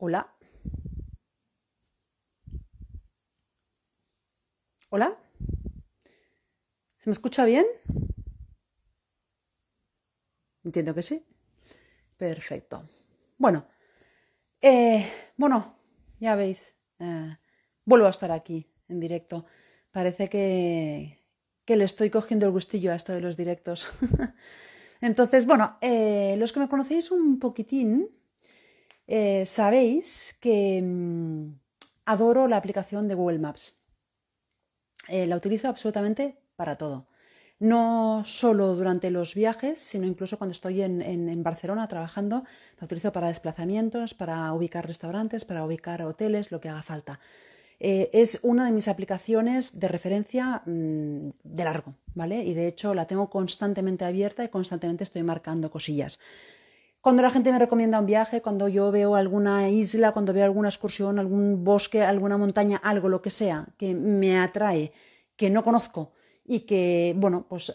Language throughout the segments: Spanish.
Hola. Hola. ¿Se me escucha bien? Entiendo que sí. Perfecto. Bueno, eh, bueno, ya veis, eh, vuelvo a estar aquí en directo. Parece que, le estoy cogiendo el gustillo a esto de los directos. Entonces, bueno, eh, los que me conocéis un poquitín, eh, sabéis que mm, adoro la aplicación de Google Maps. Eh, la utilizo absolutamente para todo. No solo durante los viajes, sino incluso cuando estoy en, Barcelona trabajando, la utilizo para desplazamientos, para ubicar restaurantes, para ubicar hoteles, lo que haga falta. Eh, es una de mis aplicaciones de referencia mm, de largo, ¿vale? Y de hecho la tengo constantemente abierta y constantemente estoy marcando cosillas. Cuando la gente me recomienda un viaje, cuando yo veo alguna isla, cuando veo alguna excursión, algún bosque, alguna montaña, algo, lo que sea, que me atrae, que no conozco y que, bueno, pues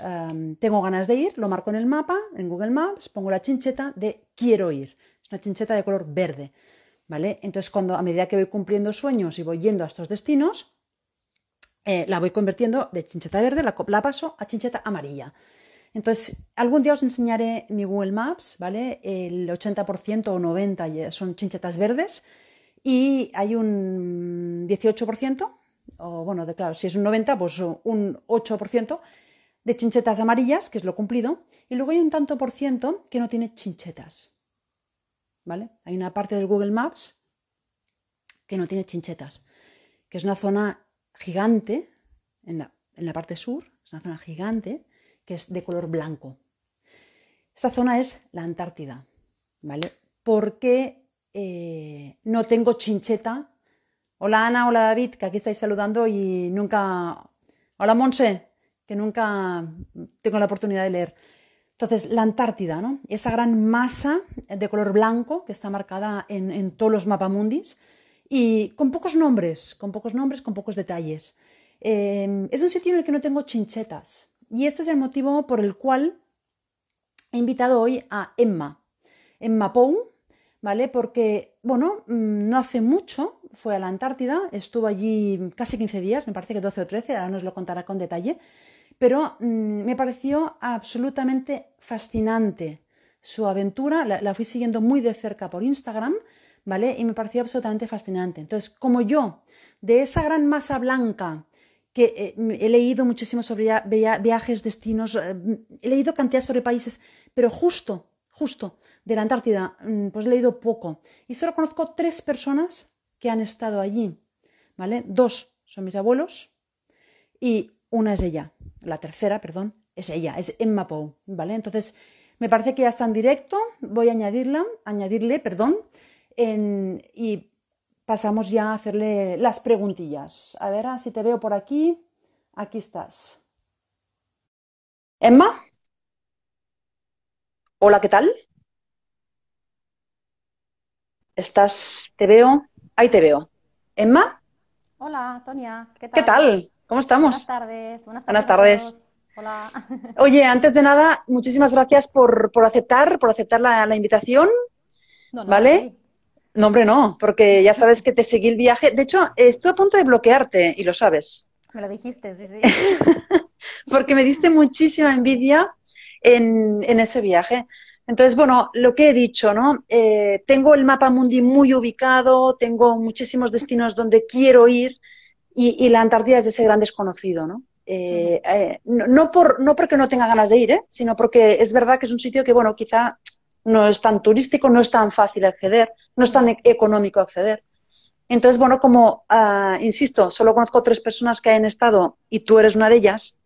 tengo ganas de ir, lo marco en el mapa, en Google Maps, pongo la chincheta de quiero ir. Es una chincheta de color verde, ¿vale? Entonces, cuando a medida que voy cumpliendo sueños y voy yendo a estos destinos, eh, la voy convirtiendo de chincheta verde, la, la paso a chincheta amarilla. Entonces, algún día os enseñaré mi Google Maps, ¿vale? El 80% o 90% son chinchetas verdes y hay un 18%, o bueno, claro, si es un 90%, pues un 8% de chinchetas amarillas, que es lo cumplido, y luego hay un tanto por ciento que no tiene chinchetas, ¿vale? Hay una parte del Google Maps que no tiene chinchetas, que es una zona gigante en la parte sur, es una zona gigante, que es de color blanco. Esta zona es la Antártida, ¿vale? Porque eh, no tengo chincheta. Hola Ana, hola David, que aquí estáis saludando y nunca... Hola Monse, que nunca tengo la oportunidad de leer. Entonces, la Antártida, ¿no? Esa gran masa de color blanco que está marcada en, todos los mapamundis y con pocos nombres, con pocos nombres, con pocos detalles. Eh, es un sitio en el que no tengo chinchetas, y este es el motivo por el cual he invitado hoy a Emma, Emma Pou, ¿vale? Porque, bueno, mm, no hace mucho fue a la Antártida, estuvo allí casi 15 días, me parece que 12 o 13, ahora nos lo contará con detalle, pero mm, me pareció absolutamente fascinante su aventura, la fui siguiendo muy de cerca por Instagram, ¿vale? Y me pareció absolutamente fascinante. Entonces, como yo, de esa gran masa blanca, que eh, he leído muchísimo sobre viajes, destinos, eh, he leído cantidad sobre países, pero justo, justo de la Antártida, mm, pues he leído poco. Y solo conozco tres personas que han estado allí, ¿vale? Dos son mis abuelos y una es ella, la tercera, perdón, es ella, es Emma Poe, ¿vale? Entonces, me parece que ya está en directo, voy a añadirla, añadirle, perdón, en, y pasamos ya a hacerle las preguntillas. A ver, ah, si te veo por aquí, aquí estás. Emma. Hola, ¿qué tal? ¿Estás? ¿Te veo? Ahí te veo. Emma. Hola, Tonia. ¿Qué tal? ¿Cómo estamos? Buenas tardes. Buenas tardes. Hola. Oye, antes de nada, muchísimas gracias por, por aceptar, por aceptar la, invitación. ¿Vale? No, hombre, no, porque ya sabes que te seguí el viaje. De hecho, estoy a punto de bloquearte y lo sabes. Me lo dijiste, sí, sí. porque me diste muchísima envidia en, ese viaje. Entonces, bueno, lo que he dicho, ¿no? Eh, tengo el mapa mundi muy ubicado, tengo muchísimos destinos donde quiero ir y, la Antártida es ese gran desconocido, ¿no? Eh, eh, no, no porque no tenga ganas de ir, ¿eh? sino porque es verdad que es un sitio que, bueno, quizá no es tan turístico, no es tan fácil acceder, no es tan e-, económico acceder. Entonces, bueno, como ah, insisto, solo conozco tres personas que han estado y tú eres una de ellas,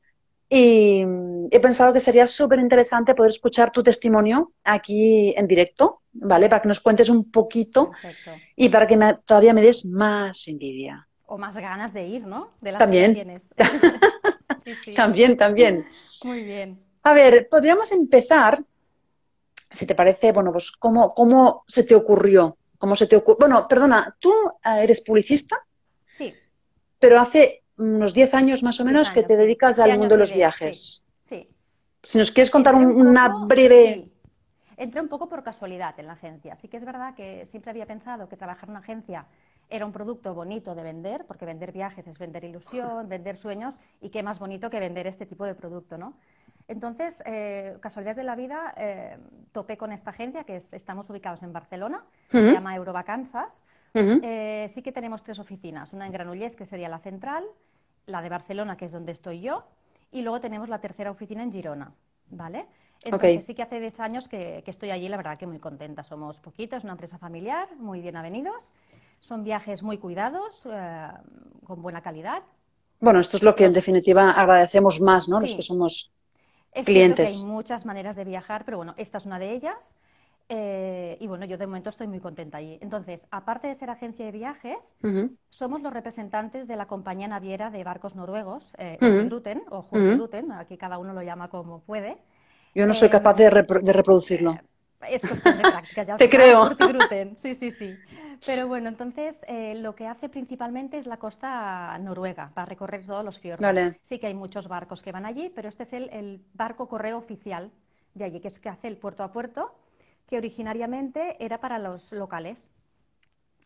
y he pensado que sería súper interesante poder escuchar tu testimonio aquí en directo, ¿vale? Para que nos cuentes un poquito y para que todavía me des más envidia. O más ganas de ir, ¿no? también. También, también. Muy bien. A ver, podríamos empezar si te parece, bueno, pues cómo, cómo se te ocurrió, cómo se te ocurrió... Bueno, perdona, tú eh, eres publicista. Sí. Pero hace unos 10 años más o menos que te dedicas al mundo de los viajes. Sí. Si nos quieres contar una breve... Entré un poco por casualidad en la agencia. Sí que es verdad que siempre había pensado que trabajar en una agencia era un producto bonito de vender, porque vender viajes es vender ilusión, vender sueños, y qué más bonito que vender este tipo de producto, ¿no? Entonces, eh, casualidades de la vida, eh, topé con esta agencia que estamos ubicados en Barcelona, se llama Eurovacanzas. Eh, sí que tenemos tres oficinas, una en Granollers, que sería la central, la de Barcelona, que es donde estoy yo, y luego tenemos la tercera oficina en Girona, ¿vale? Entonces, sí que hace 10 años que, estoy allí, la verdad que muy contenta. Somos poquitos, una empresa familiar, muy bien avenidos. Son viajes muy cuidados, con buena calidad. Bueno, esto es lo que en definitiva agradecemos más, ¿no? Los que somos es clientes. hay muchas maneras de viajar, pero bueno, esta es una de ellas. Eh, y bueno, yo de momento estoy muy contenta allí. Entonces, aparte de ser agencia de viajes, somos los representantes de la compañía naviera de barcos noruegos, eh, o Gluten, aquí cada uno lo llama como puede. Yo no soy eh, capaz de reproducirlo es cuestión de práctica. Ya Te ¿eh? creo. Sí, sí, sí. Pero bueno, entonces eh, lo que hace principalmente es la costa noruega para recorrer todos los fiordos. Sí que hay muchos barcos que van allí, pero este es el, barco correo oficial de allí, que es que hace el puerto a puerto, que originariamente era para los locales.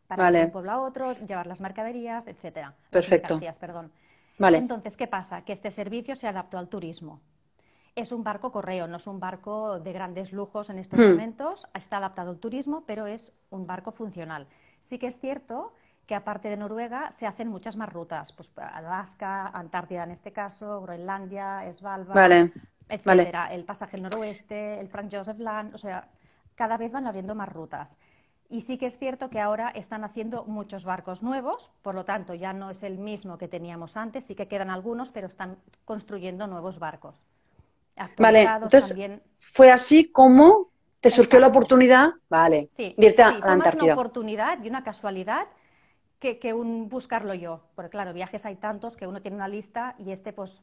Para ir de un pueblo a otro, llevar las mercaderías, etcétera. Perfecto. Vale. Entonces, ¿qué pasa? Que este servicio se adaptó al turismo. Es un barco correo, no es un barco de grandes lujos en estos hmm. momentos, está adaptado al turismo, pero es un barco funcional. Sí que es cierto que aparte de Noruega se hacen muchas más rutas, pues Alaska, Antártida en este caso, Groenlandia, Svalbard, el pasaje del noroeste, el Frank Josef Land, o sea, cada vez van abriendo más rutas. Y sí que es cierto que ahora están haciendo muchos barcos nuevos, por lo tanto ya no es el mismo que teníamos antes, sí que quedan algunos, pero están construyendo nuevos barcos. Vale, entonces fue así como te surgió la oportunidad, vale, sí, irte a la Antártida. una oportunidad y una casualidad que, un buscarlo yo, porque claro, viajes hay tantos que uno tiene una lista y este pues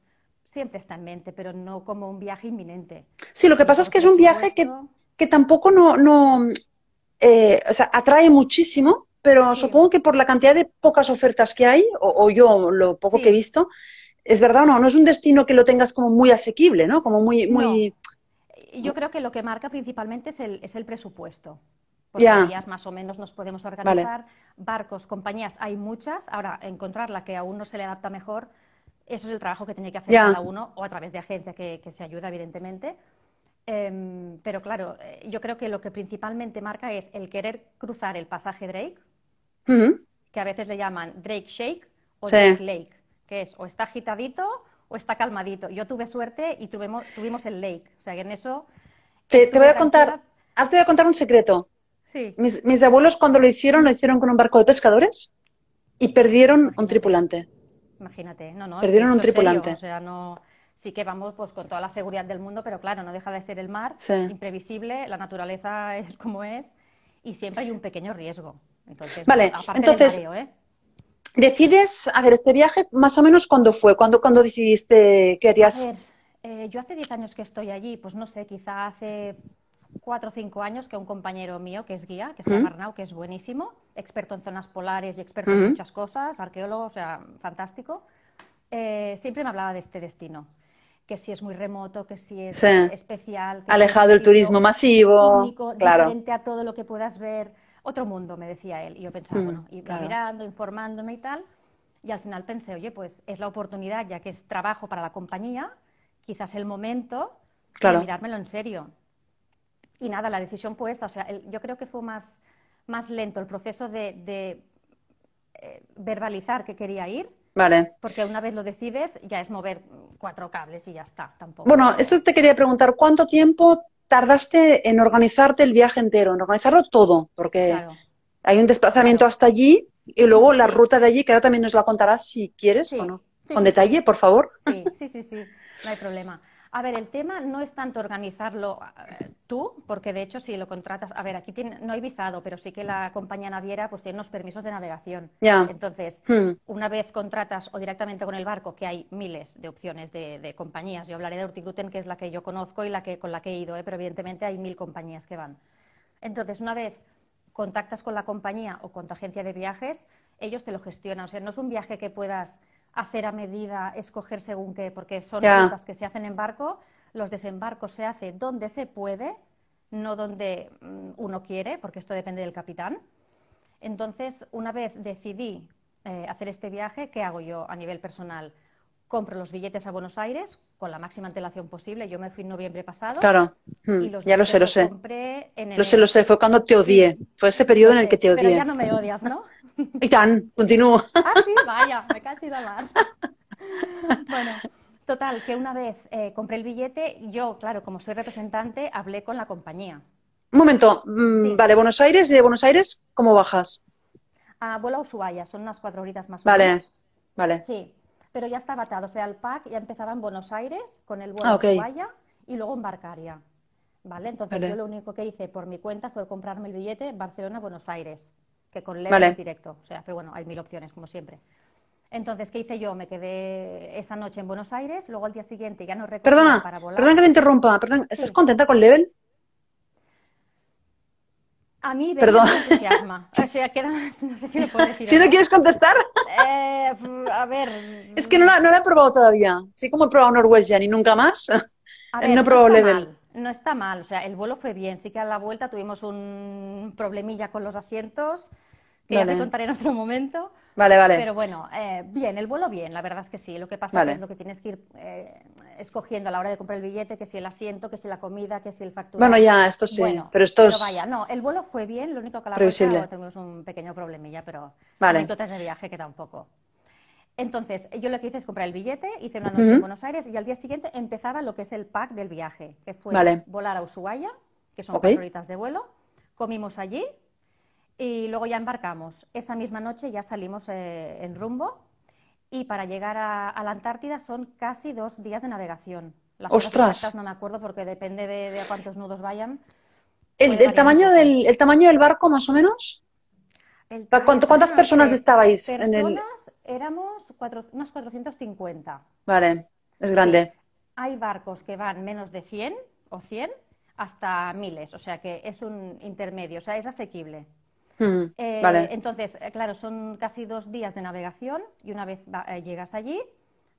siempre está en mente, pero no como un viaje inminente. Sí, lo que pasa es que es un viaje que, tampoco no, eh, atrae muchísimo, pero supongo que por la cantidad de pocas ofertas que hay, o, yo lo poco que he visto, es verdad o no, no es un destino que lo tengas como muy asequible, ¿no? Como muy... muy... Yo creo que lo que marca principalmente es el, es el presupuesto. Porque ya más o menos nos podemos organizar. Barcos, compañías, hay muchas. Ahora, encontrar la que a uno se le adapta mejor, eso es el trabajo que tiene que hacer cada uno, o a través de agencia que, se ayuda, evidentemente. Em, pero claro, eh, yo creo que lo que principalmente marca es el querer cruzar el pasaje Drake, que a veces le llaman Drake Shake o Drake Lake que es o está agitadito o está calmadito. Yo tuve suerte y tuvimos, tuvimos el lake, o sea que en eso... Te, voy a contar, te voy a contar un secreto. Sí. Mis, abuelos cuando lo hicieron, lo hicieron con un barco de pescadores y perdieron un tripulante. Imagínate, no, no. Perdieron un tripulante. o sea, no sí que vamos pues con toda la seguridad del mundo, pero claro, no deja de ser el mar, imprevisible, la naturaleza es como es y siempre hay un pequeño riesgo. Entonces, vale, aparte entonces, del Decides, a ver, este viaje, más o menos, ¿cuándo fue? ¿Cuándo, cuando decidiste que harías? Eh, yo hace 10 años que estoy allí, pues no sé, quizá hace 4 o 5 años que un compañero mío, que es guía, que es de que es buenísimo, experto en zonas polares y experto en muchas cosas, arqueólogo, o sea, fantástico, eh, siempre me hablaba de este destino que si es muy remoto, que si es especial. Alejado del turismo masivo. Único, diferente a todo lo que puedas ver otro mundo, me decía él. Y yo pensaba, mm, bueno, y mirando, informándome y tal. Y al final pensé, oye, pues es la oportunidad, ya que es trabajo para la compañía, quizás el momento de mirármelo en serio. Y nada, la decisión fue esta. O sea, yo creo que fue más, más lento el proceso de, eh, verbalizar que quería ir. Vale. Porque una vez lo decides, ya es mover cuatro cables y ya está, tampoco. Bueno, esto te quería preguntar, ¿cuánto tiempo tardaste en organizarte el viaje entero, en organizarlo todo, porque hay un desplazamiento hasta allí y luego la ruta de allí, que ahora también nos la contarás si quieres o no. Con detalle, por favor. sí, sí, sí, no hay problema. A ver, el tema no es tanto organizarlo eh, tú, porque de hecho si lo contratas, a ver, aquí no hay visado, pero sí que la compañía naviera pues tiene unos permisos de navegación. Entonces, hmm. una vez contratas o directamente con el barco, que hay miles de opciones de, compañías. Yo hablaré de Urtigruten, que es la que yo conozco y la que con la que he ido, eh, pero evidentemente hay mil compañías que van. Entonces, una vez contactas con la compañía o con tu agencia de viajes, ellos te lo gestionan. O sea, no es un viaje que puedas hacer a medida, escoger según qué, porque son las que se hacen en barco, los desembarcos se hacen donde se puede, no donde mm, uno quiere, porque esto depende del capitán. Entonces, una vez decidí eh, hacer este viaje, ¿qué hago yo a nivel personal? Compro los billetes a Buenos Aires con la máxima antelación posible. Yo me fui en noviembre pasado. Claro, hmm, ya lo sé, lo sé. lo sé, lo sé, fue cuando te odié. Fue ese periodo en el que te odié. Pero ya no me odias, ¿no? Y tan, continúo. Ah, sí, vaya, me cacho la mar. Bueno, total, que una vez eh, compré el billete, yo, claro, como soy representante, hablé con la compañía. Un momento, mm, vale, Buenos Aires, y de Buenos Aires, ¿cómo bajas? A vuelo a Ushuaia, son unas cuatro horitas más o menos. Vale, vale. Sí, pero ya estaba atado, o sea, el pack ya empezaba en Buenos Aires con el vuelo ah, a Ushuaia y luego en Barcaria, ¿vale? Entonces yo lo único que hice por mi cuenta fue comprarme el billete Barcelona-Buenos Aires con Level es directo. O sea, pero bueno, hay mil opciones, como siempre. Entonces, ¿qué hice yo? Me quedé esa noche en Buenos Aires, luego al día siguiente ya no recuerdo perdona, para volar. Perdona que te interrumpa, perdón, ¿estás contenta con Level? A mí me entusiasma. O sea, no sé si lo puedo decir. no, quieres contestar? Eh, a ver... Es que no la, he probado todavía. Sí como he probado Norwegian y nunca más. no he probado Level. no está mal, o sea, el vuelo fue bien. Sí que a la vuelta tuvimos un problemilla con los asientos que te contaré en otro momento. Vale, vale. Pero bueno, eh, bien, el vuelo bien, la verdad es que sí. Lo que pasa es lo que tienes que ir eh, escogiendo a la hora de comprar el billete, que si el asiento, que si la comida, que si el factura. Bueno, ya, esto sí. pero esto vaya, no, el vuelo fue bien, lo único que a la vuelta oh, tenemos un pequeño problemilla, pero vale. a de viaje que tampoco. Entonces, yo lo que hice es comprar el billete, hice una noche en Buenos Aires y al día siguiente empezaba lo que es el pack del viaje, que fue volar a Ushuaia, que son cuatro horitas de vuelo, comimos allí, y luego ya embarcamos. Esa misma noche ya salimos eh, en rumbo y para llegar a, la Antártida son casi dos días de navegación. ¡Ostras! no me acuerdo porque depende de, a cuántos nudos vayan. ¿El, tamaño del, barco más o menos? ¿Cuántas personas estabais? Personas en éramos unas 450. Vale, es grande. Hay barcos que van menos de 100 o 100 hasta miles, o sea que es un intermedio, o sea, es asequible. Mm, eh, entonces, eh, claro, son casi dos días de navegación y una vez eh, llegas allí,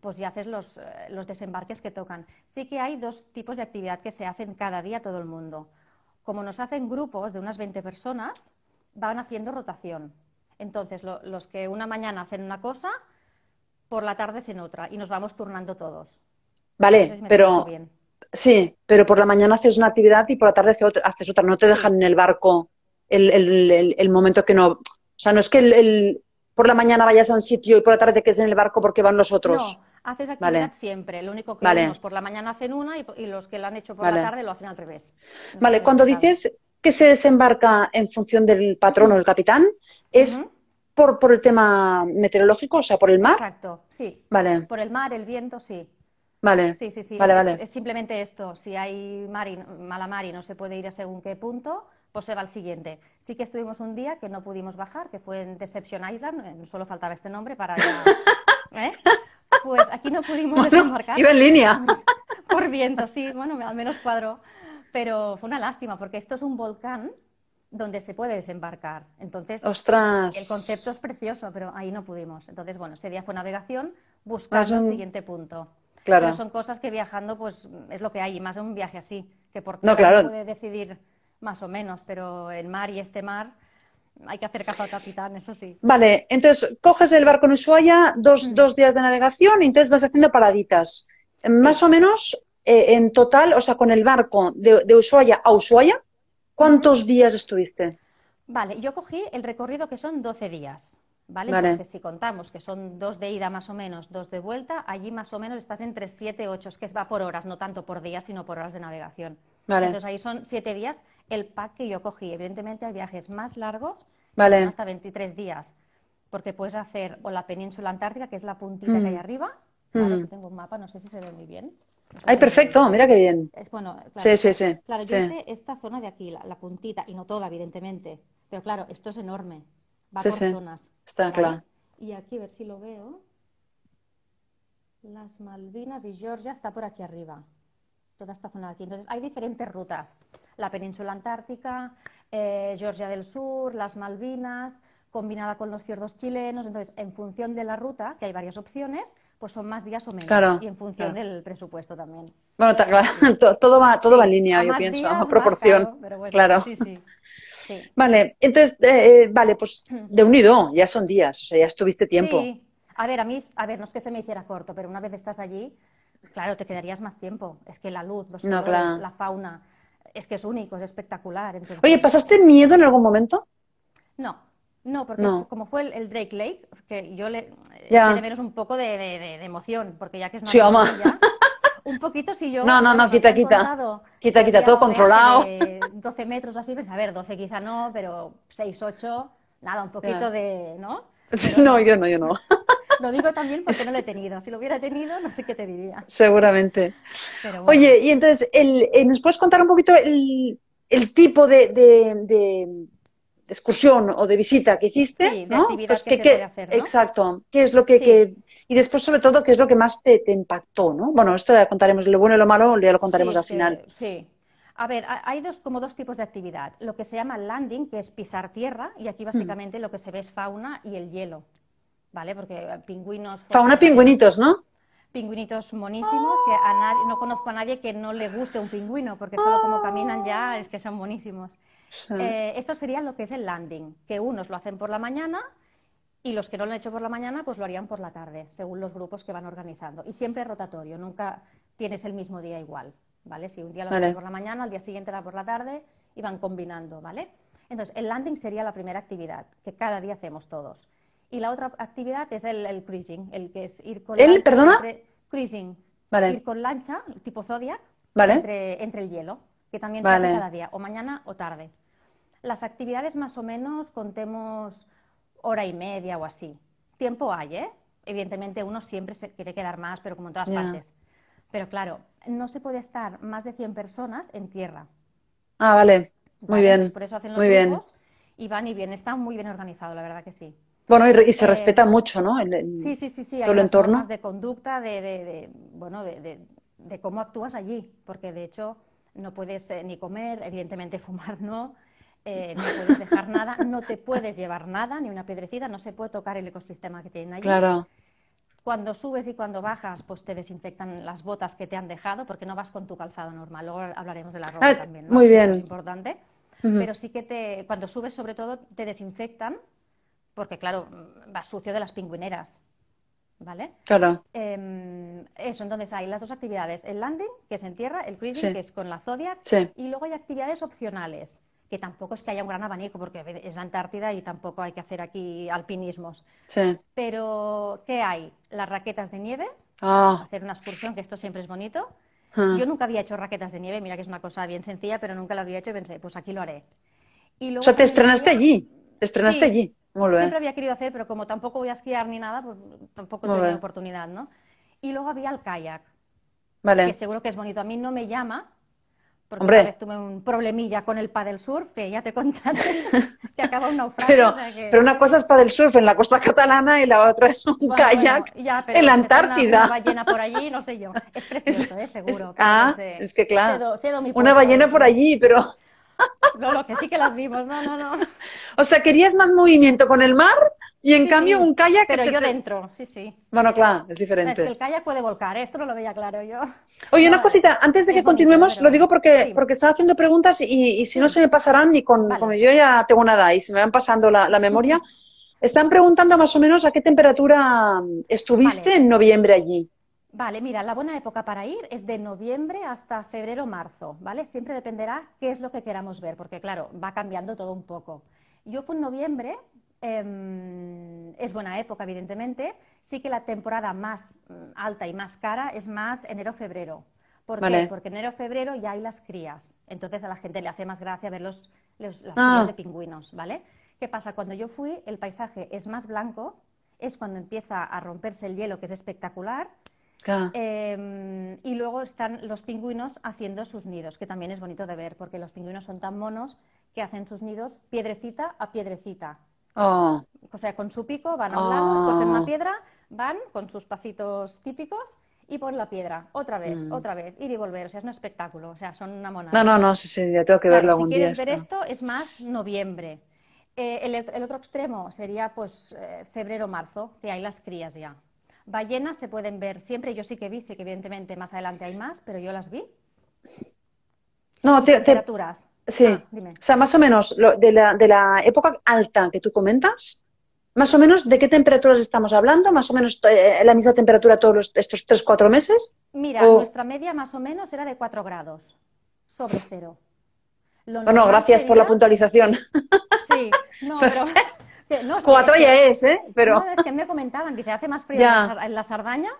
pues ya haces los, desembarques que tocan. Sí que hay dos tipos de actividad que se hacen cada día todo el mundo. Como nos hacen grupos de unas 20 personas, van haciendo rotación. Entonces, los que una mañana hacen una cosa, por la tarde hacen otra y nos vamos turnando todos. Vale, pero... Sí, pero por la mañana haces una actividad y por la tarde haces otra. No te dejan en el barco el, momento que no. O sea, no es que el, por la mañana vayas a un sitio y por la tarde te quedes en el barco porque van los otros. No. Haces actividad siempre, lo único que vale. por la mañana hacen una y, los que la han hecho por la tarde lo hacen al revés. vale, cuando dices que se desembarca en función del patrón o el capitán, ¿es por, por el tema meteorológico, o sea, por el mar? Exacto, sí. Vale. Por el mar, el viento, sí. Vale. Sí, sí, Vale, es, vale. es, simplemente esto. Si hay mar mala mar y no se puede ir a según qué punto, pues se va al siguiente. Sí que estuvimos un día que no pudimos bajar, que fue en Deception Island, eh, solo faltaba este nombre para... ¿eh? Pues aquí no pudimos desembarcar. Iba en línea. Por viento, sí, bueno, al menos cuadro. Pero fue una lástima, porque esto es un volcán donde se puede desembarcar. Entonces, ¡Ostras! el concepto es precioso, pero ahí no pudimos. Entonces, bueno, ese día fue navegación buscando el siguiente punto. Claro. son cosas que viajando, pues es lo que hay, y más un viaje así, que por no, claro. puede decidir más o menos, pero el mar y este mar hay que hacer caso al capitán, eso sí. Vale, entonces coges el barco en Ushuaia, dos, mm. dos días de navegación y entonces vas haciendo paraditas. Más o menos, eh, en total, o sea, con el barco de, Ushuaia a Ushuaia, ¿cuántos días estuviste? Vale, yo cogí el recorrido que son 12 días. ¿Vale? ¿vale? si contamos que son dos de ida más o menos, dos de vuelta, allí más o menos estás entre 7 y 8, es va por horas, no tanto por días, sino por horas de navegación. Vale. Entonces, ahí son 7 días el pack que yo cogí. Evidentemente hay viajes más largos, hasta 23 días, porque puedes hacer o la península antártica, que es la puntita que hay mm. arriba. Mm. tengo un mapa, no sé si se ve muy bien. Ay, perfecto, mira qué bien. bueno, claro, sí, sí, sí. Claro, yo esta zona de aquí, la, puntita, y no toda, evidentemente. Pero claro, esto es enorme. Va por zonas. Está claro. Y aquí, a ver si lo veo. Las Malvinas y Georgia está por aquí arriba toda esta zona de aquí. Entonces, hay diferentes rutas. La península antártica, eh, Georgia del Sur, las Malvinas, combinada con los fiordos chilenos. Entonces, en función de la ruta, que hay varias opciones, pues son más días o menos. y en función del presupuesto también. Bueno, claro, todo va, todo va en línea, yo pienso, a proporción. claro. Vale, entonces, eh, eh, vale, pues de unido ya son días, o sea, ya estuviste tiempo. Sí. A ver, a mí, a ver, no es que se me hiciera corto, pero una vez estás allí, Claro, te quedarías más tiempo. Es que la luz, los la fauna, es que es único, es espectacular. Oye, ¿pasaste miedo en algún momento? No, no, porque como fue el, Drake Lake, que yo le eh, ya. menos un poco de, emoción, porque ya que es más sí, un poquito si yo No, no, no, quita, quita. quita, quita, todo controlado. 12 metros así, pues a ver, 12 quizá no, pero 6, 8, nada, un poquito de, ¿no? no, yo no, yo no. Lo digo también porque no lo he tenido. Si lo hubiera tenido, no sé qué te diría. Seguramente. Oye, y entonces, el, eh, ¿nos puedes contar un poquito el, tipo de, de, excursión o de visita que hiciste, sí, De actividad pues, que, hacer, Exacto. ¿Qué es lo que, y después sobre todo qué es lo que más te, impactó, ¿no? Bueno, esto ya contaremos lo bueno y lo malo, ya lo contaremos al final. Sí. A ver, hay dos, como dos tipos de actividad. Lo que se llama landing, que es pisar tierra, y aquí mm. básicamente lo que se ve es fauna y el hielo. ¿vale? Porque eh, pingüinos... Fauna pingüinitos, ¿no? Pingüinitos monísimos, que no conozco a nadie que no le guste un pingüino, porque solo como caminan ya es que son monísimos. Eh, esto sería lo que es el landing, que unos lo hacen por la mañana y los que no lo han hecho por la mañana, pues lo harían por la tarde, según los grupos que van organizando. Y siempre rotatorio, nunca tienes el mismo día igual, ¿vale? Si un día lo vale. haces por la mañana, al día siguiente era por la tarde y van combinando, ¿vale? Entonces, el landing sería la primera actividad que cada día hacemos todos. Y la otra actividad es el, cruising, el que es ir con... lancha con lancha, tipo Zodiac, entre, entre, el hielo, que también se hace cada día, o mañana o tarde. Las actividades más o menos contemos hora y media o así. Tiempo hay, ¿eh? Evidentemente uno siempre se quiere quedar más, pero como en todas partes. Pero claro, no se puede estar más de 100 personas en tierra. Ah, vale. Muy bien. por eso hacen los muy y van y bien. Está muy bien organizado, la verdad que sí. Bueno, y, se eh, respeta mucho, ¿no? El, sí, sí, sí, el entorno. de conducta, de, bueno, de, cómo actúas allí, porque de hecho no puedes eh, ni comer, evidentemente fumar no, eh, no puedes dejar nada, no te puedes llevar nada, ni una piedrecita, no se puede tocar el ecosistema que tienen allí. Claro. Cuando subes y cuando bajas, pues te desinfectan las botas que te han dejado, porque no vas con tu calzado normal. Luego hablaremos de la ropa ah, también. ¿no? Muy bien. Es importante. Pero sí que te, cuando subes, sobre todo, te desinfectan porque claro, mm, va sucio de las pingüineras. ¿Vale? Claro. Em, eso, entonces hay las dos actividades, el landing, que es en tierra, el cruising, que es con la Zodiac, y luego hay actividades opcionales, que tampoco es que haya un gran abanico, porque es la Antártida y tampoco hay que hacer aquí alpinismos. Sí. Pero, ¿qué hay? Las raquetas de nieve, ah. hacer una excursión, que esto siempre es bonito. Ah. Yo nunca había hecho raquetas de nieve, mira que es una cosa bien sencilla, pero nunca la había hecho y pensé, pues aquí lo haré. Y o sea, te estrenaste allí. Te estrenaste allí. siempre había querido hacer, pero como tampoco voy a esquiar ni nada, pues tampoco Muy oportunidad, ¿no? Y luego había el kayak. Vale. Que seguro que es bonito. A mí no me llama, porque tuve un problemilla con el paddle surf, que ya te contaré, se acaba un naufragio. Pero, pero, una cosa es paddle surf en la costa catalana y la otra es un kayak en la Antártida. Una, ballena por allí, no sé yo. Es precioso, ¿eh? seguro. ah, es que claro. Cedo, una ballena por allí, pero no, que sí que las vimos, no, no, no. O sea, querías más movimiento con el mar y en cambio un kayak... Pero yo dentro, sí, sí. Bueno, claro, es diferente. el kayak puede volcar, esto no lo veía claro yo. Oye, una cosita, antes de que continuemos, lo digo porque, porque estaba haciendo preguntas y, si no se me pasarán, ni con, como yo ya tengo nada y se me van pasando la, memoria, están preguntando más o menos a qué temperatura estuviste en noviembre allí. Vale, mira, la buena época para ir es de noviembre hasta febrero-marzo, ¿vale? Siempre dependerá qué es lo que queramos ver, porque claro, va cambiando todo un poco. Yo fui en noviembre, em, es buena época, evidentemente, sí que la temporada más mm, alta y más cara es más enero-febrero. ¿Por qué? Porque enero-febrero ya hay las crías, entonces a la gente le hace más gracia ver los, las ah. crías de pingüinos, ¿vale? ¿Qué pasa? Cuando yo fui, el paisaje es más blanco, es cuando empieza a romperse el hielo, que es espectacular, Em, y luego están los pingüinos haciendo sus nidos, que también es bonito de ver, porque los pingüinos son tan monos que hacen sus nidos piedrecita a piedrecita. Oh. O sea, con su pico van a un lado, oh. una piedra, van con sus pasitos típicos y ponen la piedra, otra vez, mm. otra vez, ir y volver. O sea, es un espectáculo, o sea, son una monada. No, no, no, sí, sí, ya tengo que verlo algún día. Si quieres ver esto, es más noviembre. Eh, el, otro extremo sería pues eh, febrero-marzo, que hay las crías ya. Ballenas se pueden ver siempre. Yo sí que vi, sé que evidentemente más adelante hay más, pero yo las vi. No, temperaturas. sí. Ah, dime. O sea, más o menos de, la, de, la, época alta que tú comentas, más o menos de qué temperaturas estamos hablando, más o menos eh, eh, la misma temperatura todos los, estos 3-4 meses. Mira, nuestra media más o menos era de 4 grados sobre cero. no bueno, gracias por la puntualización. Sí, no, pero no, Cuatro ya es, ¿eh? Pero... No, es que me comentaban, dice, hace más frío en la Sardaña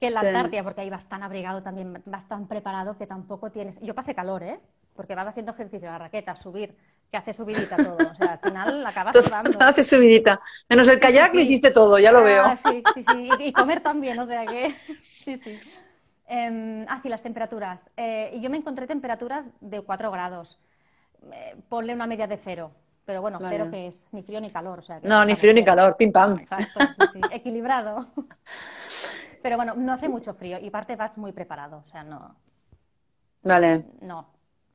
que en la sí. porque ahí vas tan abrigado también, vas tan preparado que tampoco tienes... Yo pasé calor, ¿eh? Porque vas haciendo ejercicio, la raqueta, subir, que hace subidita todo. O sea, al final acabas todo Hace subidita. Menos el kayak que hiciste todo, ya lo ah, veo. Sí, sí, sí. Y, comer también, o sea que... Sí, sí. Em, ah, sí, las temperaturas. Eh, y yo me encontré temperaturas de 4 grados. Eh, ponle una media de cero. Pero bueno, creo que es ni frío ni calor. O sea, no, ni frío ni calor, pim pam. sí, equilibrado. Pero bueno, no hace mucho frío y parte vas muy preparado, o sea, no. Vale. No.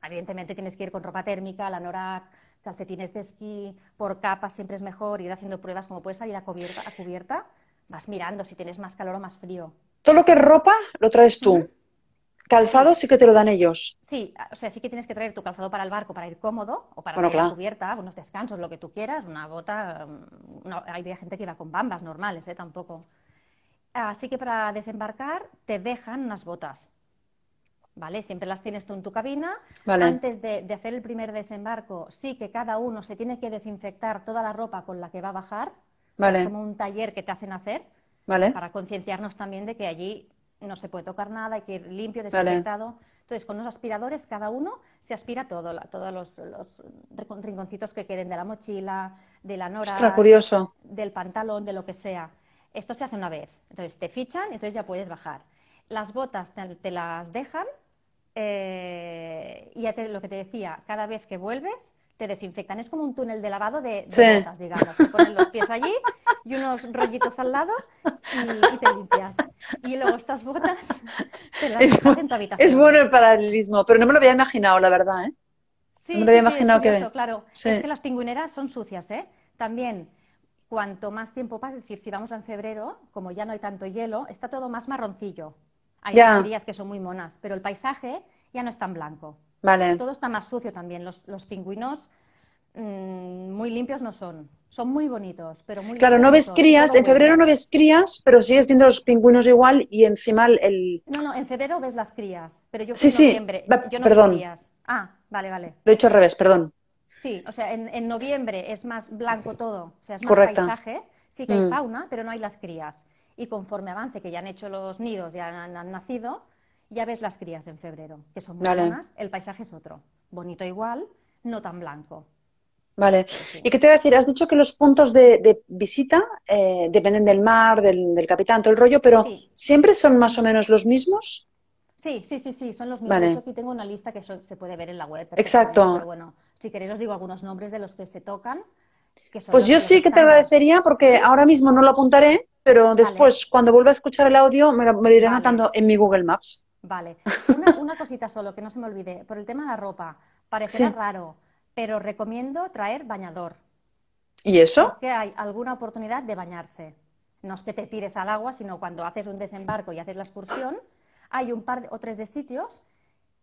Evidentemente tienes que ir con ropa térmica, la NORAC, calcetines de esquí, por capas siempre es mejor ir haciendo pruebas como puedes salir a cubierta, a cubierta vas mirando si tienes más calor o más frío. Todo lo que es ropa lo traes tú. Calzado sí que te lo dan ellos. Sí, o sea, sí que tienes que traer tu calzado para el barco para ir cómodo o para la cubierta, unos descansos, lo que tú quieras, una bota. Mm, no, Hay gente que va con bambas normales, ¿eh? Tampoco. Así que para desembarcar te dejan unas botas, ¿vale? Siempre las tienes tú en tu cabina. Antes de, hacer el primer desembarco, sí que cada uno se tiene que desinfectar toda la ropa con la que va a bajar. Vale. Es como un taller que te hacen hacer. Vale. Para concienciarnos también de que allí no se puede tocar nada, hay que ir limpio, desinfectado. Entonces, con los aspiradores, cada uno se aspira todo, todos los, rinconcitos que queden de la mochila, de la nora, del pantalón, de lo que sea. Esto se hace una vez. Entonces, te fichan y entonces ya puedes bajar. Las botas te, las dejan eh, y ya lo que te decía, cada vez que vuelves desinfectan. Es como un túnel de lavado de, botas, digamos. Te ponen los pies allí y unos rollitos al lado y, te limpias. Y luego estas botas te las es, en tu Es bueno el paralelismo, pero no me lo había imaginado, la verdad, ¿eh? Sí, no me lo había imaginado es que... claro. Es que las pingüineras son sucias, ¿eh? También cuanto más tiempo pasa, es decir, si vamos en febrero, como ya no hay tanto hielo, está todo más marroncillo. Hay días que son muy monas, pero el paisaje ya no es tan blanco. Todo está más sucio también. Los, pingüinos mm, muy limpios no son. Son muy bonitos, pero muy Claro, no ves crías, en febrero no ves crías, pero sigues viendo los pingüinos igual y encima el... No, no, en febrero ves las crías, pero yo sí, en no perdón. crías. Ah, vale, vale. Lo he hecho al revés, perdón. Sí, o sea, en, noviembre es más blanco todo, o sea, es más paisaje, sí que hay mm. fauna, pero no hay las crías. Y conforme avance, que ya han hecho los nidos, ya han nacido, ya ves las crías en febrero, que son muy buenas, el paisaje es otro, bonito igual, no tan blanco. Vale. ¿Y qué te voy a decir? Has dicho que los puntos de, visita eh, dependen del mar, del, capitán, todo el rollo, pero ¿siempre son más o menos los mismos? Sí, sí, sí, sí, son los mismos. aquí tengo una lista que se puede ver en la web. Exacto. Pero bueno, si queréis os digo algunos nombres de los que se tocan. pues yo sí que, te agradecería porque ahora mismo no lo apuntaré, pero después, cuando vuelva a escuchar el audio, me lo, me iré anotando en mi Google Maps. Vale. Una, cosita solo, que no se me olvide. Por el tema de la ropa, parecerá raro, pero recomiendo traer bañador. ¿Y eso? que hay alguna oportunidad de bañarse. No es que te tires al agua, sino cuando haces un desembarco y haces la excursión, hay un par o tres de sitios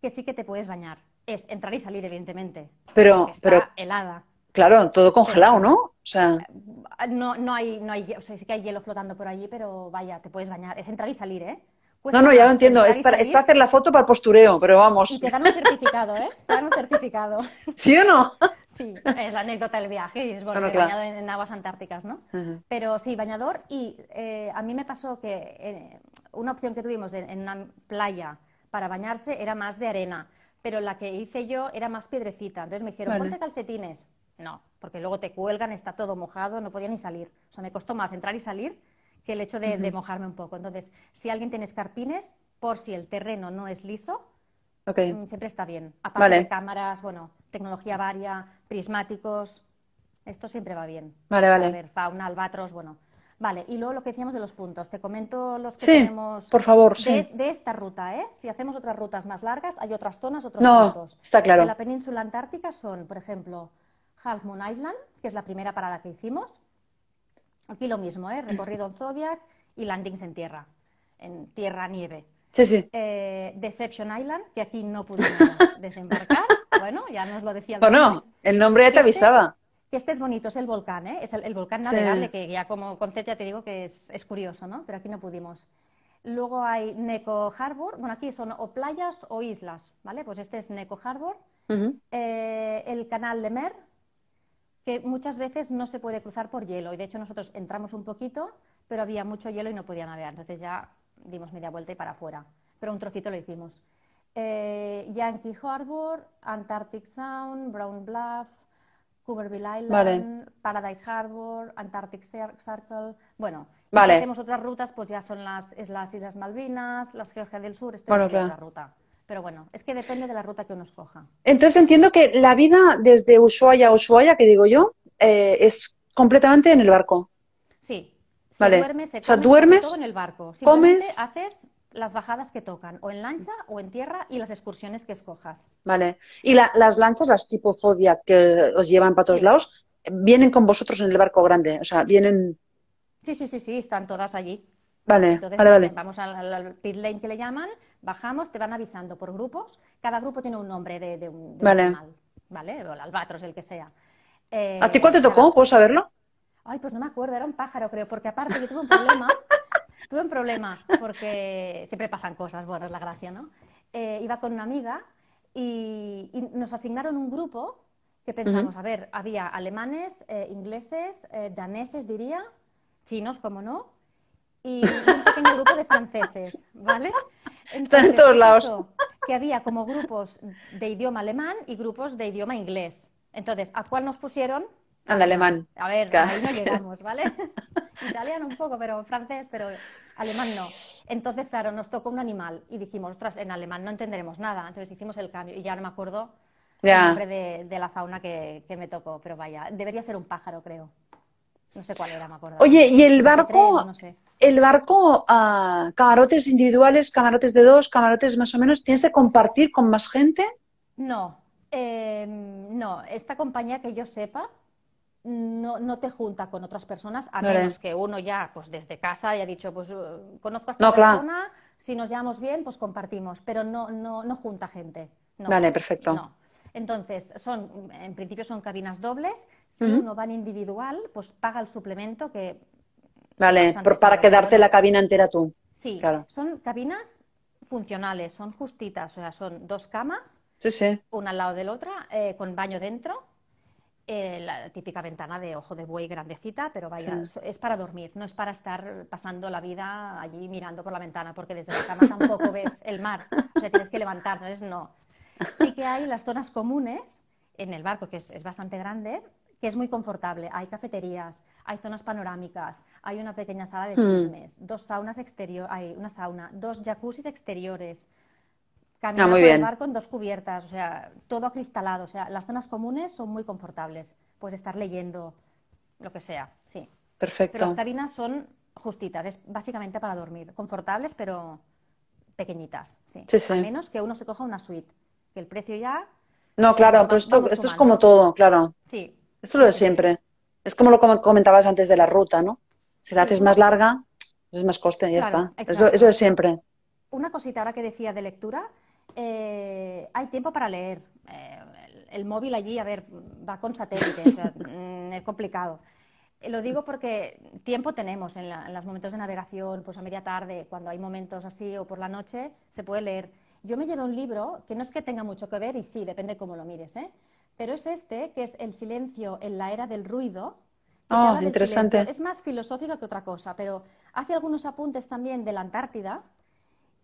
que sí que te puedes bañar. Es entrar y salir, evidentemente. Pero, pero helada. Claro, todo congelado, ¿no? O sea... Eh, no, no hay, no hay, o sea, sí que hay hielo flotando por allí, pero vaya, te puedes bañar. Es entrar y salir, ¿eh? Pues no, no, ya lo entiendo. Es para, hacer la foto para postureo, pero vamos. Y te dan un certificado, ¿eh? Te dan un certificado. ¿Sí o no? Sí, es la anécdota del viaje y es bueno, ah, bañado en, aguas antárticas, ¿no? Pero sí, bañador. Y eh, a mí me pasó que eh, una opción que tuvimos en una playa para bañarse era más de arena, pero la que hice yo era más piedrecita. Entonces me dijeron, vale. ponte calcetines. No, porque luego te cuelgan, está todo mojado, no podía ni salir. O sea, me costó más entrar y salir el hecho de, mojarme un poco. Entonces, si alguien tiene escarpines, por si el terreno no es liso, mm, siempre está bien. Aparte de cámaras, bueno, tecnología varia, prismáticos, esto siempre va bien. Vale, vale. A ver, fauna, albatros, bueno. Vale, y luego lo que decíamos de los puntos. Te comento los que tenemos por favor, de, de, esta ruta, ¿eh? Si hacemos otras rutas más largas, hay otras zonas, otros puntos. Está claro. la península antártica son, por ejemplo, Half Moon Island, que es la primera parada que hicimos, Aquí lo mismo, ¿eh? recorrido en Zodiac y landings en tierra, en tierra nieve. Eh, Deception Island, que aquí no pudimos desembarcar. bueno, ya nos lo decía el Bueno, el nombre ya te este avisaba. Que este es bonito, es el volcán, ¿eh? Es el, volcán navegable, que ya como concepto ya te digo que es, curioso, ¿no? Pero aquí no pudimos. Luego hay Neco Harbor. Bueno, aquí son o playas o islas, ¿vale? Pues este es Neco Harbor. Eh, el canal de Mer, muchas veces no se puede cruzar por hielo. Y de hecho nosotros entramos un poquito, pero había mucho hielo y no podía navegar. Entonces ya dimos media vuelta y para afuera. Pero un trocito lo hicimos. Eh, Yankee Harbor, Antarctic Sound, Brown Bluff, Cooperville Island, Paradise Harbor, Antarctic Circle. Bueno, si hacemos otras rutas, pues ya son las, las Islas Malvinas, las Georgia del Sur, esto es otra ruta. Pero bueno, es que depende de la ruta que uno escoja. Entonces entiendo que la vida desde Ushuaia a Ushuaia, que digo yo, eh, es completamente en el barco. Sí. o sea, duermes, todo en el barco. comes, haces las bajadas que tocan, o en lancha o en tierra y las excursiones que escojas. Vale. Y las lanchas, las tipo fodia que os llevan para todos lados, vienen con vosotros en el barco grande, o sea, vienen. Sí, sí, sí, sí, están todas allí. Vale, Vamos al, al pit lane que le llaman bajamos, te van avisando por grupos. Cada grupo tiene un nombre de, un, animal, ¿vale? O el albatros, el que sea. Eh, ¿A ti cuál te tocó? ¿Puedo saberlo? Ay, pues no me acuerdo, era un pájaro, creo, porque aparte yo tuve un problema, tuve un problema, porque siempre pasan cosas, bueno, es la gracia, ¿no? Eh, iba con una amiga y, nos asignaron un grupo que pensamos, a ver, había alemanes, eh, ingleses, daneses, diría, chinos, como no, y un pequeño grupo de franceses, ¿vale? Están en todos lados. que había como grupos de idioma alemán y grupos de idioma inglés. Entonces, ¿a cuál nos pusieron? Al alemán. A ver, ahí no llegamos, ¿vale? Italiano un poco, pero francés, pero alemán no. Entonces, claro, nos tocó un animal y dijimos, ostras, en alemán no entenderemos nada. Entonces hicimos el cambio y ya no me acuerdo el nombre de, la fauna que, me tocó, pero vaya, debería ser un pájaro, creo. No sé cuál era, me acuerdo. Oye, ¿y el barco? no sé el barco ah, camarotes individuales, camarotes de dos, camarotes más o menos, ¿tienes que compartir con más gente? No, em, no. Esta compañía que yo sepa no, te junta con otras personas, a menos que uno ya, pues desde casa, haya dicho, pues uh, conozco a esta persona, si nos llevamos bien, pues compartimos, pero no, no, no junta gente. No, vale, perfecto. No. Entonces, son, en principio son cabinas dobles. Si uno va en individual, pues paga el suplemento que Vale, para quedarte la cabina entera tú. Sí, claro. son cabinas funcionales, son justitas, o sea, son dos camas, sí, sí. una al lado de la otra, eh, con baño dentro, eh, la típica ventana de ojo de buey grandecita, pero vaya, es para dormir, no es para estar pasando la vida allí mirando por la ventana, porque desde la cama tampoco ves el mar, o sea, tienes que levantar, entonces no. Sí que hay las zonas comunes en el barco, que es, es bastante grande, que es muy confortable. Hay cafeterías, hay zonas panorámicas, hay una pequeña sala de fitness, hmm. dos saunas exteriores, hay una sauna, dos jacuzzis exteriores, caminar ah, con dos cubiertas, o sea, todo acristalado. O sea, las zonas comunes son muy confortables. Puedes estar leyendo, lo que sea, sí. Perfecto. Pero las cabinas son justitas, es básicamente para dormir. Confortables, pero pequeñitas, sí. A menos que uno se coja una suite, que el precio ya... No, claro, pero esto, esto es como todo, claro. Sí, esto es lo de siempre. Es como lo comentabas antes de la ruta, ¿no? Si la haces más larga, es más coste, y ya está. Eso, es siempre. Una cosita ahora que decía de lectura, eh, hay tiempo para leer. Eh, el, móvil allí, a ver, va con satélite, mm, es complicado. Eh, lo digo porque tiempo tenemos en, los momentos de navegación, pues a media tarde, cuando hay momentos así o por la noche, se puede leer. Yo me llevé un libro que no es que tenga mucho que ver y sí, depende cómo lo mires, ¿eh? pero es este, que es el silencio en la era del ruido. Oh, interesante. Es más filosófico que otra cosa, pero hace algunos apuntes también de la Antártida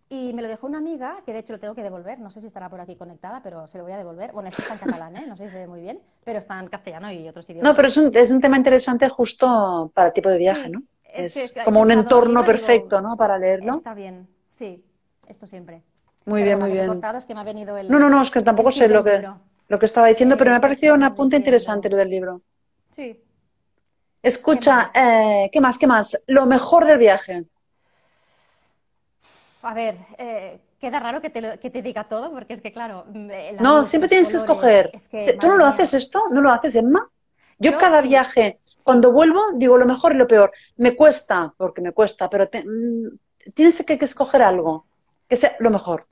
y me lo dejó una amiga, que de hecho lo tengo que devolver, no sé si estará por aquí conectada, pero se lo voy a devolver. Bueno, esto está en catalán, ¿eh? no sé si se ve muy bien, pero está en castellano y otros idiomas. No, pero es un, es un tema interesante justo para tipo de viaje, ¿no? Es, como un entorno perfecto, ¿no? Para leerlo. Está bien, sí, esto siempre. Muy bien, muy bien. ha no, no, no, es que tampoco sé lo que lo que estaba diciendo, pero me ha parecido una punta interesante lo del libro. Sí. Escucha, eh, ¿Qué más? ¿qué más? Lo mejor del viaje. A ver, eh, queda raro que te, diga todo, porque es que, claro. Mm, no, siempre tienes que escoger. ¿Tú no lo haces esto? ¿No lo haces, Emma? Yo cada viaje, cuando vuelvo, digo lo mejor y lo peor. Me cuesta, porque me cuesta, pero mm, tienes que, que, escoger algo, que sea lo mejor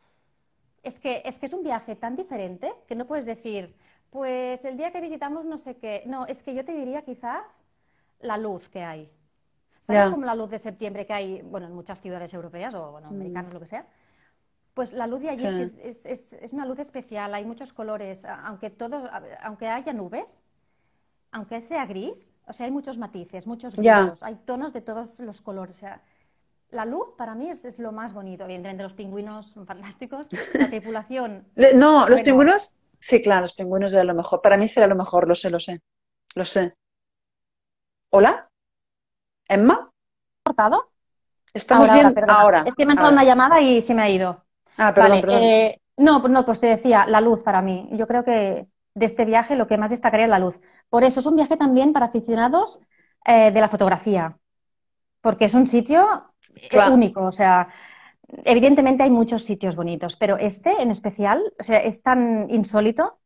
es que, es que es un viaje tan diferente que no puedes decir, pues el día que visitamos no sé qué. No, es que yo te diría quizás la luz que hay. ¿Sabes como la luz de septiembre que hay, bueno, en muchas ciudades europeas o bueno, mm. americanas, lo que sea? Pues la luz de allí es, una luz especial, hay muchos colores, aunque, todo, aunque haya nubes, aunque sea gris, o sea, hay muchos matices, muchos hay tonos de todos los colores la luz para mí es, lo más bonito. Evidentemente los pingüinos son fantásticos, la tripulación. no, los pingüinos, sí, claro, los pingüinos era lo mejor. Para mí será lo mejor, lo sé, lo sé. Lo sé. ¿Hola? ¿Emma? ¿Cortado? Estamos bien ahora, Es que me ha entrado una llamada y se me ha ido. Ah, perdón, perdón. Eh, no, no, pues te decía, la luz para mí. Yo creo que de este viaje lo que más destacaría es la luz. Por eso es un viaje también para aficionados eh, de la fotografía. Porque es un sitio es eh, único, o sea, evidentemente hay muchos sitios bonitos, pero este en especial, o sea, es tan insólito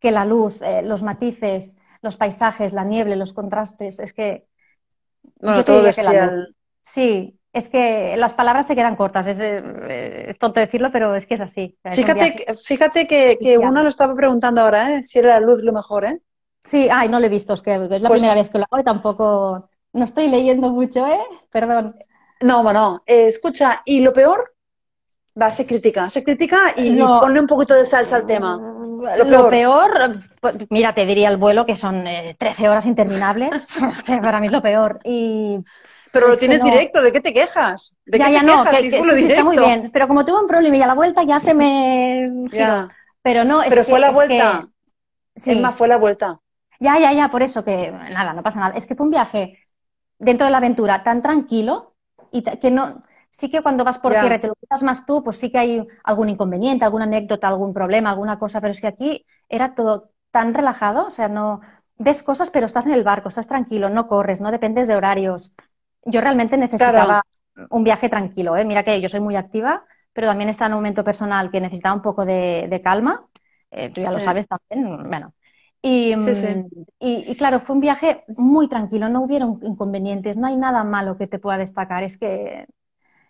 que la luz, eh, los matices, los paisajes, la nieve, los contrastes, es que bueno, todo Sí, es que las palabras se quedan cortas, es, eh, tonto decirlo, pero es que es así. fíjate, que, uno lo estaba preguntando ahora, ¿eh? si era la luz lo mejor, ¿eh? Sí, ay, no lo he visto, es que es la pues primera vez que lo hago y tampoco... No estoy leyendo mucho, ¿eh? Perdón. No, bueno, eh, escucha, y lo peor va se critica, Se critica y, eh, pone un poquito de salsa al tema. Mm, lo peor. Pues, mira, te diría el vuelo que son 13 eh, horas interminables. para mí es lo peor. pero lo tienes directo, ¿de qué te quejas? ¿De ya, ya te no, está muy bien, pero como tuvo un problema y a la vuelta ya se me Pero no, Pero fue la vuelta. Sí. Es más, fue la vuelta. Ya, ya, ya, por eso que nada, no pasa nada. Es que fue un viaje dentro de la aventura tan tranquilo y que no, sí que cuando vas por tierra te lo quitas más tú, pues sí que hay algún inconveniente, alguna anécdota, algún problema, alguna cosa, pero es que aquí era todo tan relajado, o sea, no ves cosas, pero estás en el barco, estás tranquilo, no corres, no dependes de horarios. Yo realmente necesitaba un viaje tranquilo, ¿eh? mira que yo soy muy activa, pero también está en un momento personal que necesitaba un poco de, calma, eh, tú ya lo sabes también, bueno. Mm, y, claro, fue un viaje muy tranquilo, no hubieron inconvenientes, no hay nada malo que te pueda destacar. Es que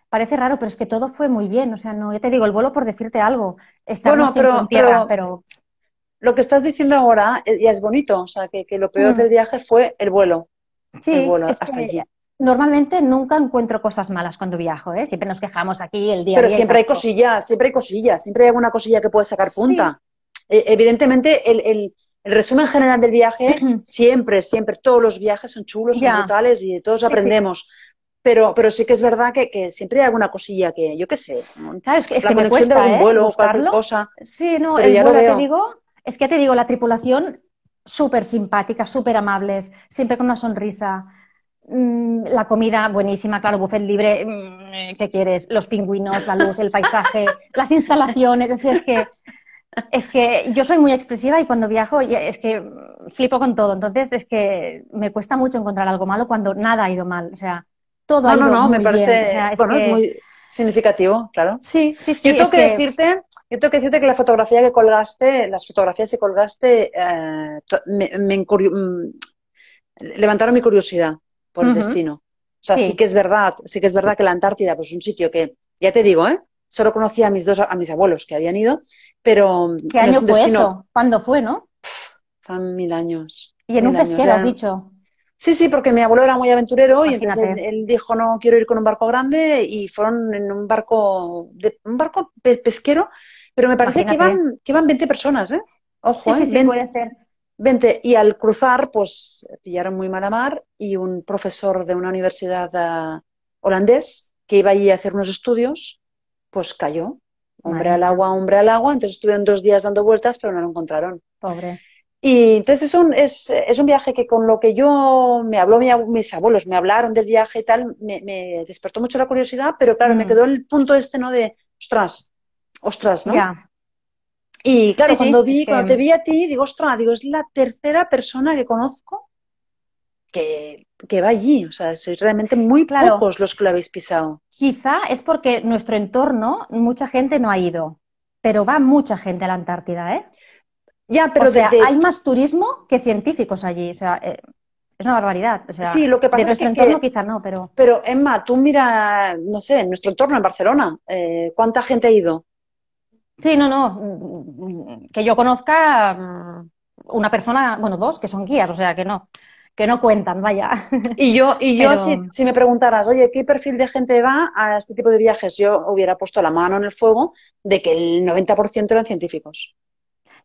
parece raro, pero es que todo fue muy bien. O sea, no, yo te digo, el vuelo por decirte algo. está pero, pero, Lo que estás diciendo ahora eh, ya es bonito, o sea, que, lo peor mm. del viaje fue el vuelo. Sí, el vuelo Normalmente nunca encuentro cosas malas cuando viajo, ¿eh? Siempre nos quejamos aquí el día. Pero siempre hay cosillas, siempre hay cosillas, siempre hay alguna cosilla que puedes sacar punta. E, evidentemente, el el resumen general del viaje, siempre, siempre, todos los viajes son chulos, son brutales y todos aprendemos. Pero, pero sí que es verdad que, siempre hay alguna cosilla que, yo qué sé, es que, la conexión de un ¿eh? vuelo o cualquier cosa. Sí, no, el vuelo, te digo, es que te digo, la tripulación súper simpática, súper amables, siempre con una sonrisa. Mm, la comida buenísima, claro, buffet libre, mm, ¿qué quieres? Los pingüinos, la luz, el paisaje, las instalaciones, es que es que yo soy muy expresiva y cuando viajo es que flipo con todo. Entonces es que me cuesta mucho encontrar algo malo cuando nada ha ido mal. O sea, todo ha ido no, no, no, me parece, bueno, es muy significativo, claro. Sí, sí, sí. Yo tengo que, decirte, tengo que decirte que la fotografía que colgaste, las fotografías que colgaste, eh, me, mm, levantaron mi curiosidad por el destino. O sea, sí. sí. que es verdad, sí que es verdad que la Antártida pues, es un sitio que, ya te digo, ¿eh? Solo conocía a mis dos, a mis abuelos que habían ido, pero... ¿Qué año fue eso? ¿Cuándo fue, no? van mil años. Y en un pesquero, has dicho. Sí, sí, porque mi abuelo era muy aventurero y entonces él, dijo no quiero ir con un barco grande y fueron en un barco de, un barco pesquero, pero me parece que iban que 20 personas, ¿eh? Ojo, sí, sí, ¿eh? puede ser. 20 y al cruzar pues pillaron muy mala mar y un profesor de una universidad ah, holandés que iba allí a hacer unos estudios pues cayó. Hombre al agua, hombre al agua. Entonces estuvieron dos días dando vueltas, pero no lo encontraron. Pobre. Y entonces es un, es, un viaje que con lo que yo me habló mis abuelos, me hablaron del viaje y tal, me, despertó mucho la curiosidad, pero claro, me mm. quedó el punto este, ¿no? De, ostras, ostras, ¿no? Y claro, cuando vi, cuando te vi a ti, digo, ostras, digo, es la tercera persona que conozco que, va allí. O sea, sois realmente muy pocos los que lo habéis pisado. Quizá es porque nuestro entorno, mucha gente no ha ido, pero va mucha gente a la Antártida, ¿eh? Ya, pero o sea, hay más turismo que científicos allí. O sea, eh, es una barbaridad. sí, lo que pasa nuestro es que, entorno quizá no, pero. Pero Emma, tú mira, no sé, en nuestro entorno en Barcelona, eh, ¿cuánta gente ha ido? Sí, no, no. Mm, mm, que yo conozca mm, una persona, bueno, dos que son guías, o sea que no que no cuentan, vaya. Y yo, y yo si, me preguntaras, oye, ¿qué perfil de gente va a este tipo de viajes? Yo hubiera puesto la mano en el fuego de que el 90% eran científicos.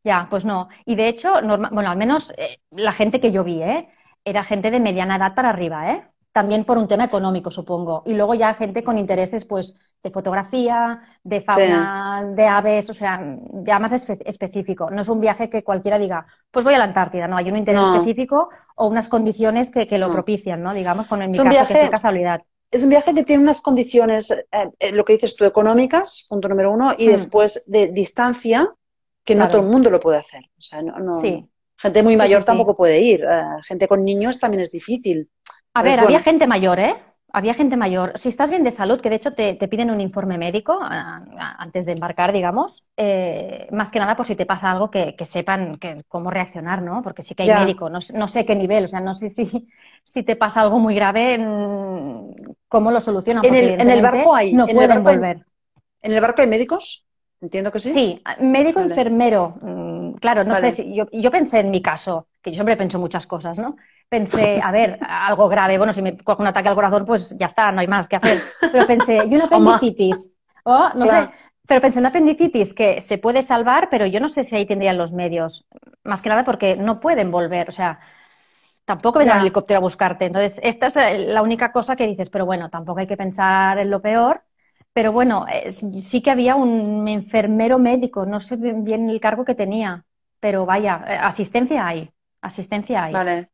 Ya, pues no. Y de hecho, bueno, al menos eh, la gente que yo vi, ¿eh? Era gente de mediana edad para arriba, ¿eh? También por un tema económico, supongo. Y luego ya gente con intereses, pues, de fotografía, de fauna, de aves, o sea, ya más específico. No es un viaje que cualquiera diga, pues voy a la Antártida, no, hay un interés específico o unas condiciones que, lo propician, ¿no? Digamos, con en mi caso, viaje... de casualidad es un viaje que tiene unas condiciones, eh, eh, lo que dices tú, económicas, punto número uno, y mm. después de distancia, que no todo el mundo lo puede hacer. O sea, no, no, Gente muy mayor tampoco puede ir. Eh, gente con niños también es difícil. A ver, había gente mayor, ¿eh? había gente mayor. Si estás bien de salud, que de hecho te, piden un informe médico antes de embarcar, digamos, eh, más que nada por si te pasa algo que, sepan que, cómo reaccionar, ¿no? Porque sí que hay médico, no, sé qué nivel, o sea, no sé si, si te pasa algo muy grave, mm, cómo lo solucionan. En, el, barco hay. No pueden volver. ¿En el barco hay médicos? Entiendo que sí. Sí, médico, enfermero. Mm, claro, no sé si. Yo, yo pensé en mi caso, que yo siempre pienso muchas cosas, ¿no? pensé, a ver, algo grave, bueno, si me coge un ataque al corazón, pues ya está, no hay más que hacer. Pero pensé, y una apendicitis. no sé. Pero pensé, una apendicitis que se puede salvar, pero yo no sé si ahí tendrían los medios. Más que nada porque no pueden volver, o sea, tampoco vendrá el helicóptero a buscarte. Entonces, esta es eh, la única cosa que dices, pero bueno, tampoco hay que pensar en lo peor. Pero bueno, sí que había un enfermero médico, no sé bien el cargo que tenía, pero vaya, eh, asistencia hay, asistencia hay.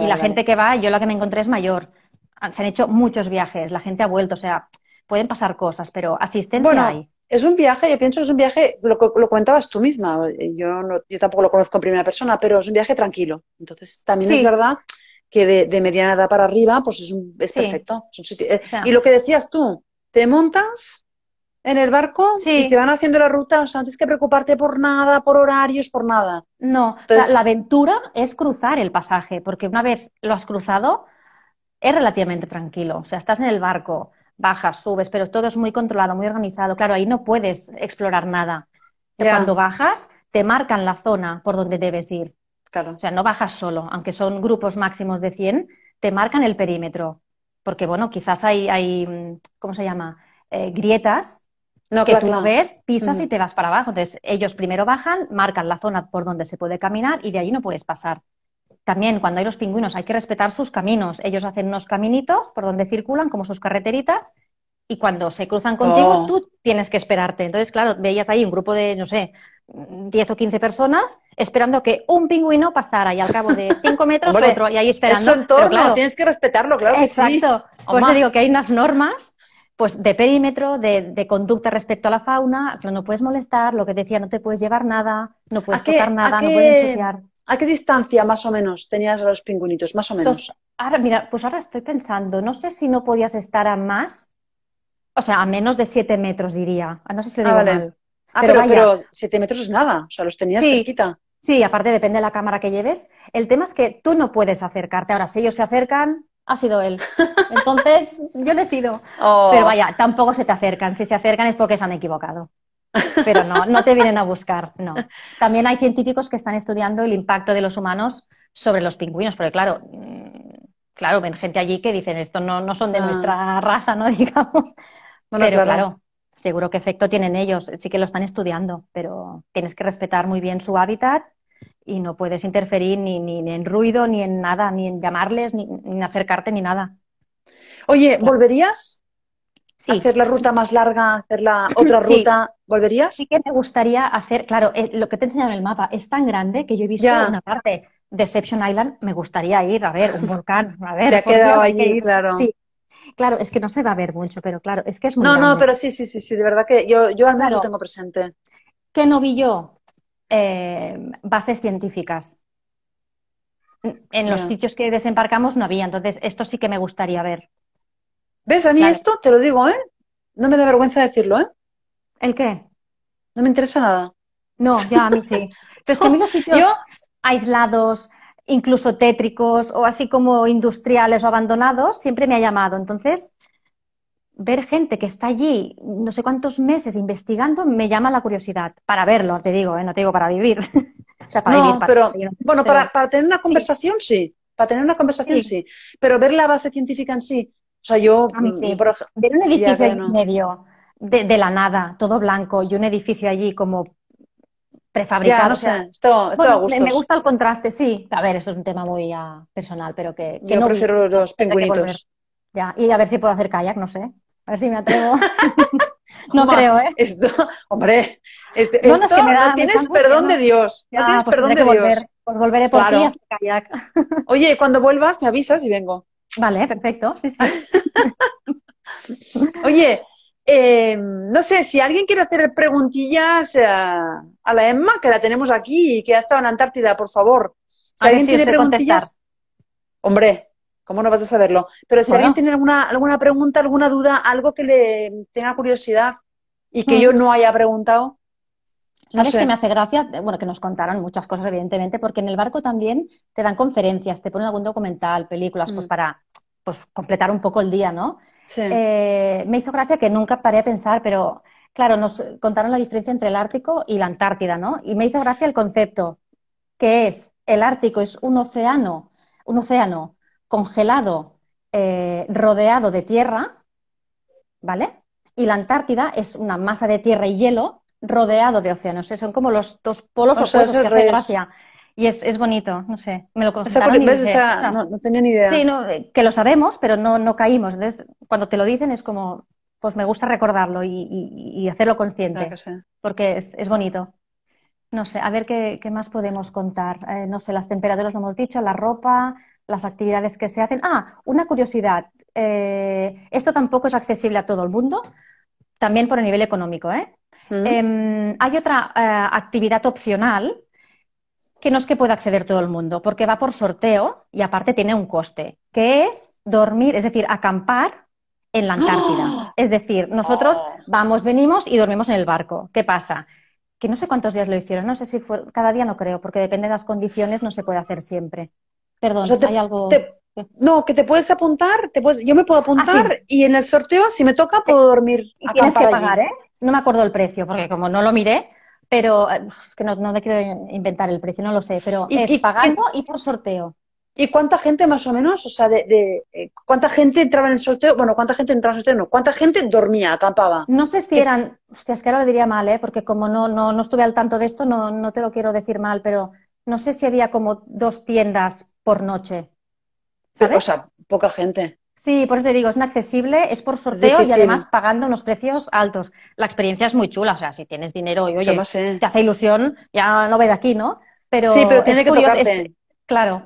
Y la gente que va, yo la que me encontré es mayor. Ah, se han hecho muchos viajes, la gente ha vuelto, o sea, pueden pasar cosas, pero asistencia bueno, Es un viaje, yo pienso, que es un viaje, lo, lo comentabas tú misma, yo, yo tampoco lo conozco en primera persona, pero es un viaje tranquilo. Entonces, también es verdad que de, mediana edad para arriba, pues es, un, es perfecto. Eh, y lo que decías tú, te montas en el barco sí. y te van haciendo la ruta, o sea, no tienes que preocuparte por nada, por horarios, por nada. No, la, aventura es cruzar el pasaje, porque una vez lo has cruzado, es relativamente tranquilo. O sea, estás en el barco, bajas, subes, pero todo es muy controlado, muy organizado. Claro, ahí no puedes explorar nada. Cuando bajas, te marcan la zona por donde debes ir. Claro. O sea, no bajas solo, aunque son grupos máximos de 100, te marcan el perímetro. Porque, bueno, quizás hay, hay mm, ¿cómo se llama? Eh, grietas que tú lo ves, pisas y te vas para abajo. Entonces, ellos primero bajan, marcan la zona por donde se puede caminar y de allí no puedes pasar. También cuando hay los pingüinos hay que respetar sus caminos. Ellos hacen unos caminitos por donde circulan, como sus carreteritas, y cuando se cruzan contigo, oh. tú tienes que esperarte. Entonces, claro, veías ahí un grupo de, no sé, 10 o 15 personas esperando que un pingüino pasara y al cabo de 5 metros otro y ahí esperando. tienes que respetarlo, claro. Exacto. digo que hay unas normas pues de perímetro, de, conducta respecto a la fauna, no puedes molestar, lo que decía, no te puedes llevar nada, no puedes quitar tocar nada, no puedes ensuciar. ¿A qué distancia más o menos tenías a los pingüinitos? Más o pues, menos. ahora, mira, pues ahora estoy pensando, no sé si no podías estar a más, o sea, a menos de 7 metros diría. Ah, no sé si lo ah, digo ah, pero, siete 7 metros es nada, o sea, los tenías sí. cerquita. Sí, aparte depende de la cámara que lleves. El tema es que tú no puedes acercarte. Ahora, si ellos se acercan, ha sido él. Entonces, yo le he sido. Oh. Pero vaya, tampoco se te acercan. Si se acercan es porque se han equivocado. Pero no, no te vienen a buscar, no. También hay científicos que están estudiando el impacto de los humanos sobre los pingüinos, porque claro, mm, claro, ven gente allí que dicen esto no, no son de ah. nuestra raza, ¿no? Digamos. pero claro. seguro que efecto tienen ellos, sí que lo están estudiando, pero tienes que respetar muy bien su hábitat y no puedes interferir ni, ni, en ruido, ni en nada, ni en llamarles, ni, acercarte, ni nada. Oye, ¿volverías? Sí. hacer la ruta más larga, hacer la otra ruta, ¿volverías? Sí que me gustaría hacer, claro, eh, lo que te he enseñado en el mapa es tan grande que yo he visto una parte, Deception Island, me gustaría ir, a ver, un volcán, a ver. Te ha quedado allí, claro. Sí. Claro, es que no se va a ver mucho, pero claro, es que es muy No, grande. no, pero sí, sí, sí, sí, de verdad que yo, yo al menos lo tengo presente. ¿Qué no vi yo? Eh, bases científicas. En los sitios que desembarcamos no había, entonces esto sí que me gustaría ver. ¿Ves? A mí esto, te lo digo, ¿eh? No me da vergüenza decirlo, ¿eh? ¿El qué? No me interesa nada. No, ya a mí sí. Pero es que a mí los sitios aislados, incluso tétricos o así como industriales o abandonados, siempre me ha llamado. Entonces, ver gente que está allí no sé cuántos meses investigando me llama la curiosidad para verlo, te digo, ¿eh? no te digo para vivir. para bueno, para, tener una conversación sí. para tener una conversación sí. pero ver la base científica en sí. O sea, yo... Mm, ver un edificio en medio de, la nada, todo blanco, y un edificio allí como prefabricado. me, gusta el contraste, sí. A ver, esto es un tema muy ah, personal, pero que, que yo no... prefiero los pingüinitos. Ya, y a ver si puedo hacer kayak, no sé. A ver si me atrevo. no creo, ¿eh? Esto, hombre, no, este, esto, no tienes perdón de Dios. no tienes pues perdón de Dios. Volver, pues volveré por claro. ti Oye, cuando vuelvas me avisas y vengo. Vale, perfecto. Oye, em, no sé, si alguien quiere hacer preguntillas eh, a, la Emma, que la tenemos aquí y que ha estado en Antártida, por favor. Si alguien tiene preguntillas. Hombre, ¿Cómo no vas a saberlo? Pero si alguien tiene alguna, pregunta, alguna duda, algo que le tenga curiosidad y que yo mm. no haya preguntado. ¿Sabes que me hace gracia? Bueno, que nos contaron muchas cosas, evidentemente, porque en el barco también te dan conferencias, te ponen algún documental, películas, pues mm. para pues, completar un poco el día, ¿no? Eh, me hizo gracia que nunca paré a pensar, pero claro, nos contaron la diferencia entre el Ártico y la Antártida, ¿no? Y me hizo gracia el concepto, que es el Ártico es un océano, un océano congelado, eh, rodeado de tierra, ¿vale? Y la Antártida es una masa de tierra y hielo rodeado de océanos. Son como los dos polos o que hace gracia. Y es, bonito, no sé, me lo contaron no, tenía ni idea. Sí, eh, que lo sabemos, pero no, no caímos. Entonces, cuando te lo dicen es como, pues me gusta recordarlo y, hacerlo consciente, porque es, bonito. No sé, a ver qué, más podemos contar. Eh, no sé, las temperaturas lo hemos dicho, la ropa, las actividades que se hacen. Ah, una curiosidad. Eh, esto tampoco es accesible a todo el mundo, también por el nivel económico. ¿eh? Mm. Em, hay otra eh, actividad opcional que no es que pueda acceder todo el mundo, porque va por sorteo y aparte tiene un coste, que es dormir, es decir, acampar en la Antártida. ¡Ah! Es decir, nosotros ¡Ah! vamos, venimos y dormimos en el barco. ¿Qué pasa? Que no sé cuántos días lo hicieron, no sé si fue cada día, no creo, porque depende de las condiciones, no se puede hacer siempre. Perdón, hay algo... no, que te puedes apuntar, te yo me puedo ah, apuntar y en el sorteo, si me toca, puedo dormir. Y tienes que pagar, ¿eh? No me acuerdo el precio, porque como no lo miré, pero eh, es que no, no te quiero inventar el precio, no lo sé, pero es pagando y por sorteo. ¿Y cuánta gente más o menos? O sea, de, eh, ¿cuánta gente entraba en el sorteo? Bueno, ¿cuánta gente entraba en el sorteo? No, ¿cuánta gente dormía, acampaba? No sé si eran, hostia, es que ahora lo diría mal, ¿eh? porque como no, no, no estuve al tanto de esto, no, no te lo quiero decir mal, pero no sé si había como dos tiendas por noche. ¿sabes? o sea, poca gente. Sí, por eso te digo, es inaccesible, es por sorteo y además pagando unos precios altos. La experiencia es muy chula, o sea, si tienes dinero y oye, eh. te hace ilusión, ya no ve de aquí, ¿no? Pero sí, pero tiene que curioso, claro.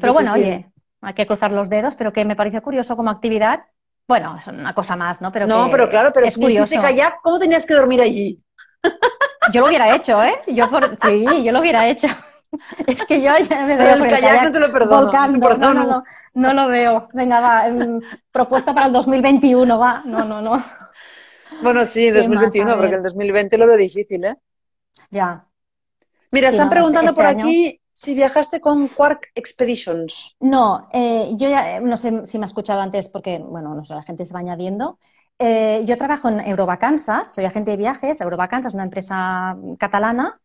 pero bueno, oye, hay que cruzar los dedos, pero que me parece curioso como actividad. Bueno, es una cosa más, ¿no? Pero no, pero claro, pero es curioso. Ya, ¿Cómo tenías que dormir allí? Yo lo hubiera hecho, ¿eh? Yo Sí, yo lo hubiera hecho. Es que yo ya me El no te lo perdono. No, lo veo. Venga, va. propuesta para el 2021, va. No, no, no. Bueno, sí, 2021, porque el 2020 lo veo difícil, ¿eh? Ya. Mira, están preguntando este por aquí si viajaste con Quark Expeditions. No, eh, yo ya eh, no sé si me ha escuchado antes porque, bueno, no sé, la gente se va añadiendo. Eh, yo trabajo en Eurovacanzas, soy agente de viajes. Eurovacanzas es una empresa catalana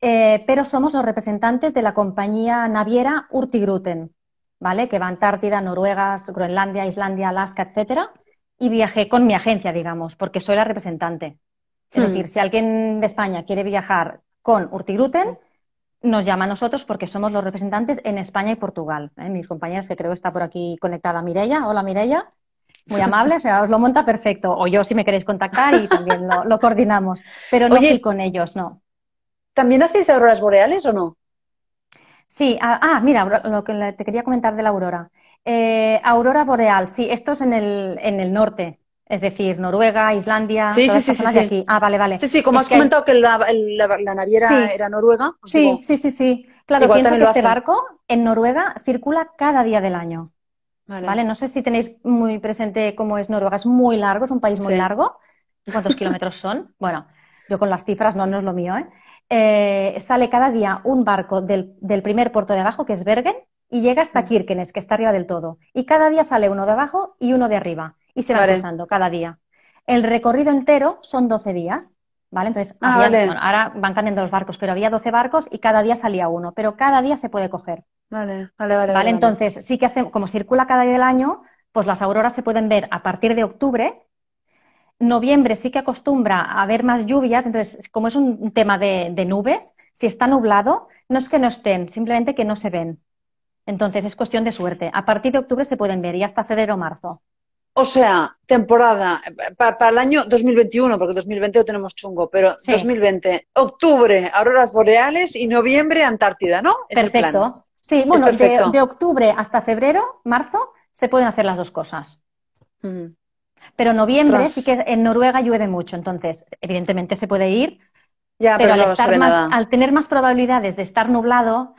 eh, pero somos los representantes de la compañía naviera Urtigruten, ¿vale? Que va a Antártida, Noruega, Groenlandia, Islandia, Alaska, etcétera. Y viajé con mi agencia, digamos, porque soy la representante. Es decir, hmm. si alguien de España quiere viajar con Urtigruten, nos llama a nosotros porque somos los representantes en España y Portugal. ¿eh? Mis compañeras, que creo está por aquí conectada Mirella. Hola Mirella. Muy amable, os lo monta perfecto. O yo si me queréis contactar y también lo, coordinamos. Pero no estoy con ellos, no. ¿También hacéis auroras boreales o no? Sí, ah, ah mira, lo que te quería comentar de la aurora. Eh, aurora boreal, sí, esto es en el, norte, es decir, Noruega, Islandia, sí, todas sí, de aquí. Ah, vale, vale. Sí, sí, como has que comentado que la, naviera era noruega. sí, sí, sí, sí. Claro, pienso que este barco en Noruega circula cada día del año. Vale. No sé si tenéis muy presente cómo es Noruega. Es muy largo, es un país muy largo. ¿Cuántos kilómetros son? Bueno, yo con las cifras no, no es lo mío, ¿eh? Eh, sale cada día un barco del, primer puerto de abajo, que es Bergen, y llega hasta Kirkenes, que está arriba del todo. Y cada día sale uno de abajo y uno de arriba. Y se va avanzando cada día. El recorrido entero son 12 días. ¿Vale? Entonces, ah, ahora van cambiando los barcos, pero había 12 barcos y cada día salía uno, pero cada día se puede coger. Vale, vale, vale. Vale, entonces, sí que hace como circula cada día del año, pues las auroras se pueden ver a partir de octubre noviembre sí que acostumbra a haber más lluvias, entonces como es un tema de, nubes, si está nublado, no es que no estén, simplemente que no se ven. Entonces es cuestión de suerte. A partir de octubre se pueden ver y hasta febrero o marzo. O sea, temporada, para el año 2021, porque 2020 lo tenemos chungo, pero 2020, octubre, auroras boreales y noviembre, Antártida, ¿no? perfecto. Sí, bueno, de, octubre hasta febrero, marzo, se pueden hacer las dos cosas. Pero noviembre sí que en Noruega llueve mucho, entonces evidentemente se puede ir, ya, pero, al, estar más, al, tener más probabilidades de estar nublado...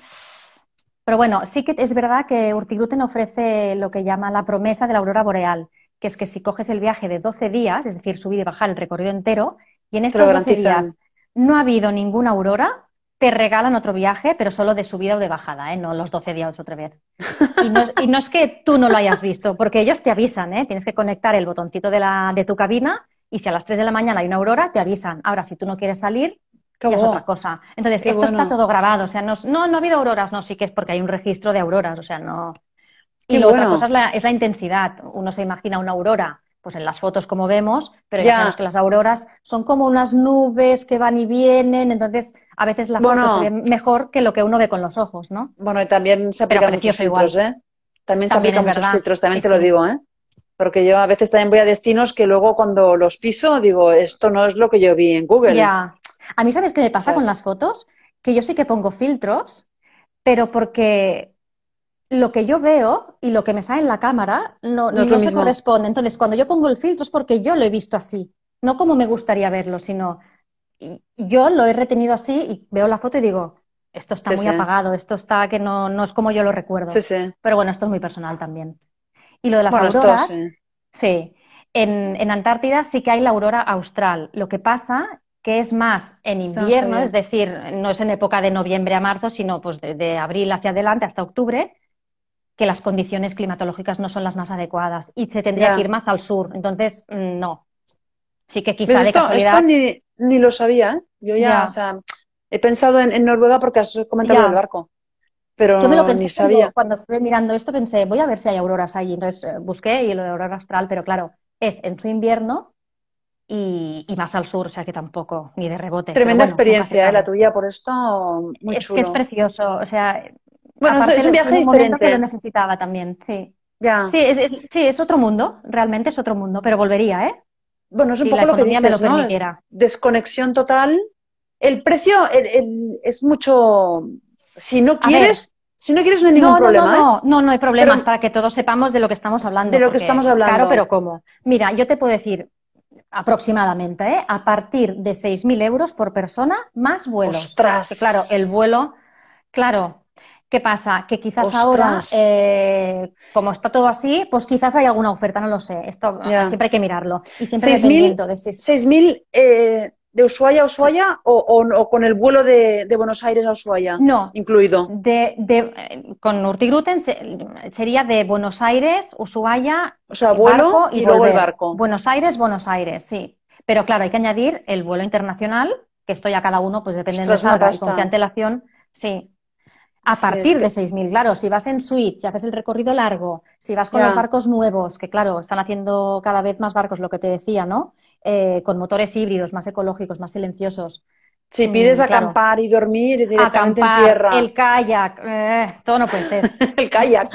Pero bueno, sí que es verdad que Urtigruten ofrece lo que llama la promesa de la aurora boreal, que es que si coges el viaje de 12 días, es decir, subir y bajar el recorrido entero, y en estos 12 días no ha habido ninguna aurora, te regalan otro viaje, pero solo de subida o de bajada, ¿eh? no los 12 días otra vez. Y no, es que tú no lo hayas visto, porque ellos te avisan, ¿eh? tienes que conectar el botoncito de, la, de tu cabina y si a las 3 de la mañana hay una aurora, te avisan. Ahora, si tú no quieres salir, ya es otra cosa. Entonces, esto está todo grabado, o sea, no, no, ha habido auroras, no, sí que es porque hay un registro de auroras, o sea, no... Y luego otra cosa es la intensidad, uno se imagina una aurora pues en las fotos como vemos, pero ya, sabemos que las auroras son como unas nubes que van y vienen, entonces a veces la foto se ve mejor que lo que uno ve con los ojos, ¿no? Bueno, y también se aplican muchos filtros, ¿eh? También, se aplican muchos filtros, también te lo digo, ¿eh? Porque yo a veces también voy a destinos que luego cuando los piso digo, esto no es lo que yo vi en Google. Ya. A mí, ¿sabes qué me pasa con las fotos? Que yo sí que pongo filtros, pero porque lo que yo veo y lo que me sale en la cámara no, se corresponde. Entonces, cuando yo pongo el filtro es porque yo lo he visto así, no como me gustaría verlo, sino yo lo he retenido así y veo la foto y digo, esto está muy apagado, esto está que no, no, es como yo lo recuerdo. Pero bueno, esto es muy personal también. Y lo de las auroras, sí. En, Antártida sí que hay la aurora austral. Lo que pasa que es más en invierno, es decir, no es en época de noviembre a marzo, sino pues de abril hacia adelante hasta octubre, que las condiciones climatológicas no son las más adecuadas y se tendría que ir más al sur. Entonces, mm, no. Sí que quizá de casualidad. ni, lo sabía. ¿eh? Yo ya, he pensado en, Noruega porque has comentado el barco. Pero Yo lo ni sabía. cuando estuve mirando esto, pensé, voy a ver si hay auroras ahí. Entonces eh, busqué y lo aurora astral, pero claro, es en su invierno y, más al sur, o sea que tampoco, ni de rebote. Tremenda experiencia ¿eh? la tuya por esto, es que es precioso, o sea, bueno, es un viaje un diferente. Que necesitaba también, sí. Ya. Sí es, otro mundo, realmente es otro mundo, pero volvería, ¿eh? Bueno, es un poco lo que dices, lo ¿no? desconexión total. El precio es mucho... Si no quieres, si no quieres, no hay ningún problema. ¿eh? No, no, no, hay problemas para que todos sepamos de lo que estamos hablando. De lo que estamos hablando. Claro, pero ¿cómo? Mira, yo te puedo decir aproximadamente, ¿eh? a partir de 6.000 euros por persona más vuelos. ¡Ostras! claro, el vuelo, claro, ¿Qué pasa? Que quizás ahora, eh, como está todo así, pues quizás hay alguna oferta, no lo sé. Esto ah, siempre hay que mirarlo. 6.000 eh, de Ushuaia a Ushuaia o, con el vuelo de, Buenos Aires a Ushuaia? No. Incluido. De, eh, con Urtigruten sería de Buenos Aires, Ushuaia. barco y, luego el barco. Buenos Aires, Buenos Aires, sí. Pero claro, hay que añadir el vuelo internacional, que esto ya cada uno, pues depende de los antelación. Sí, a partir de 6.000, claro, si vas en suite, si haces el recorrido largo, si vas con los barcos nuevos, que claro, están haciendo cada vez más barcos, lo que te decía, ¿no? Eh, con motores híbridos, más ecológicos, más silenciosos. Si mm, pides acampar y dormir directamente en tierra. El kayak, eh, todo no puede ser. el kayak.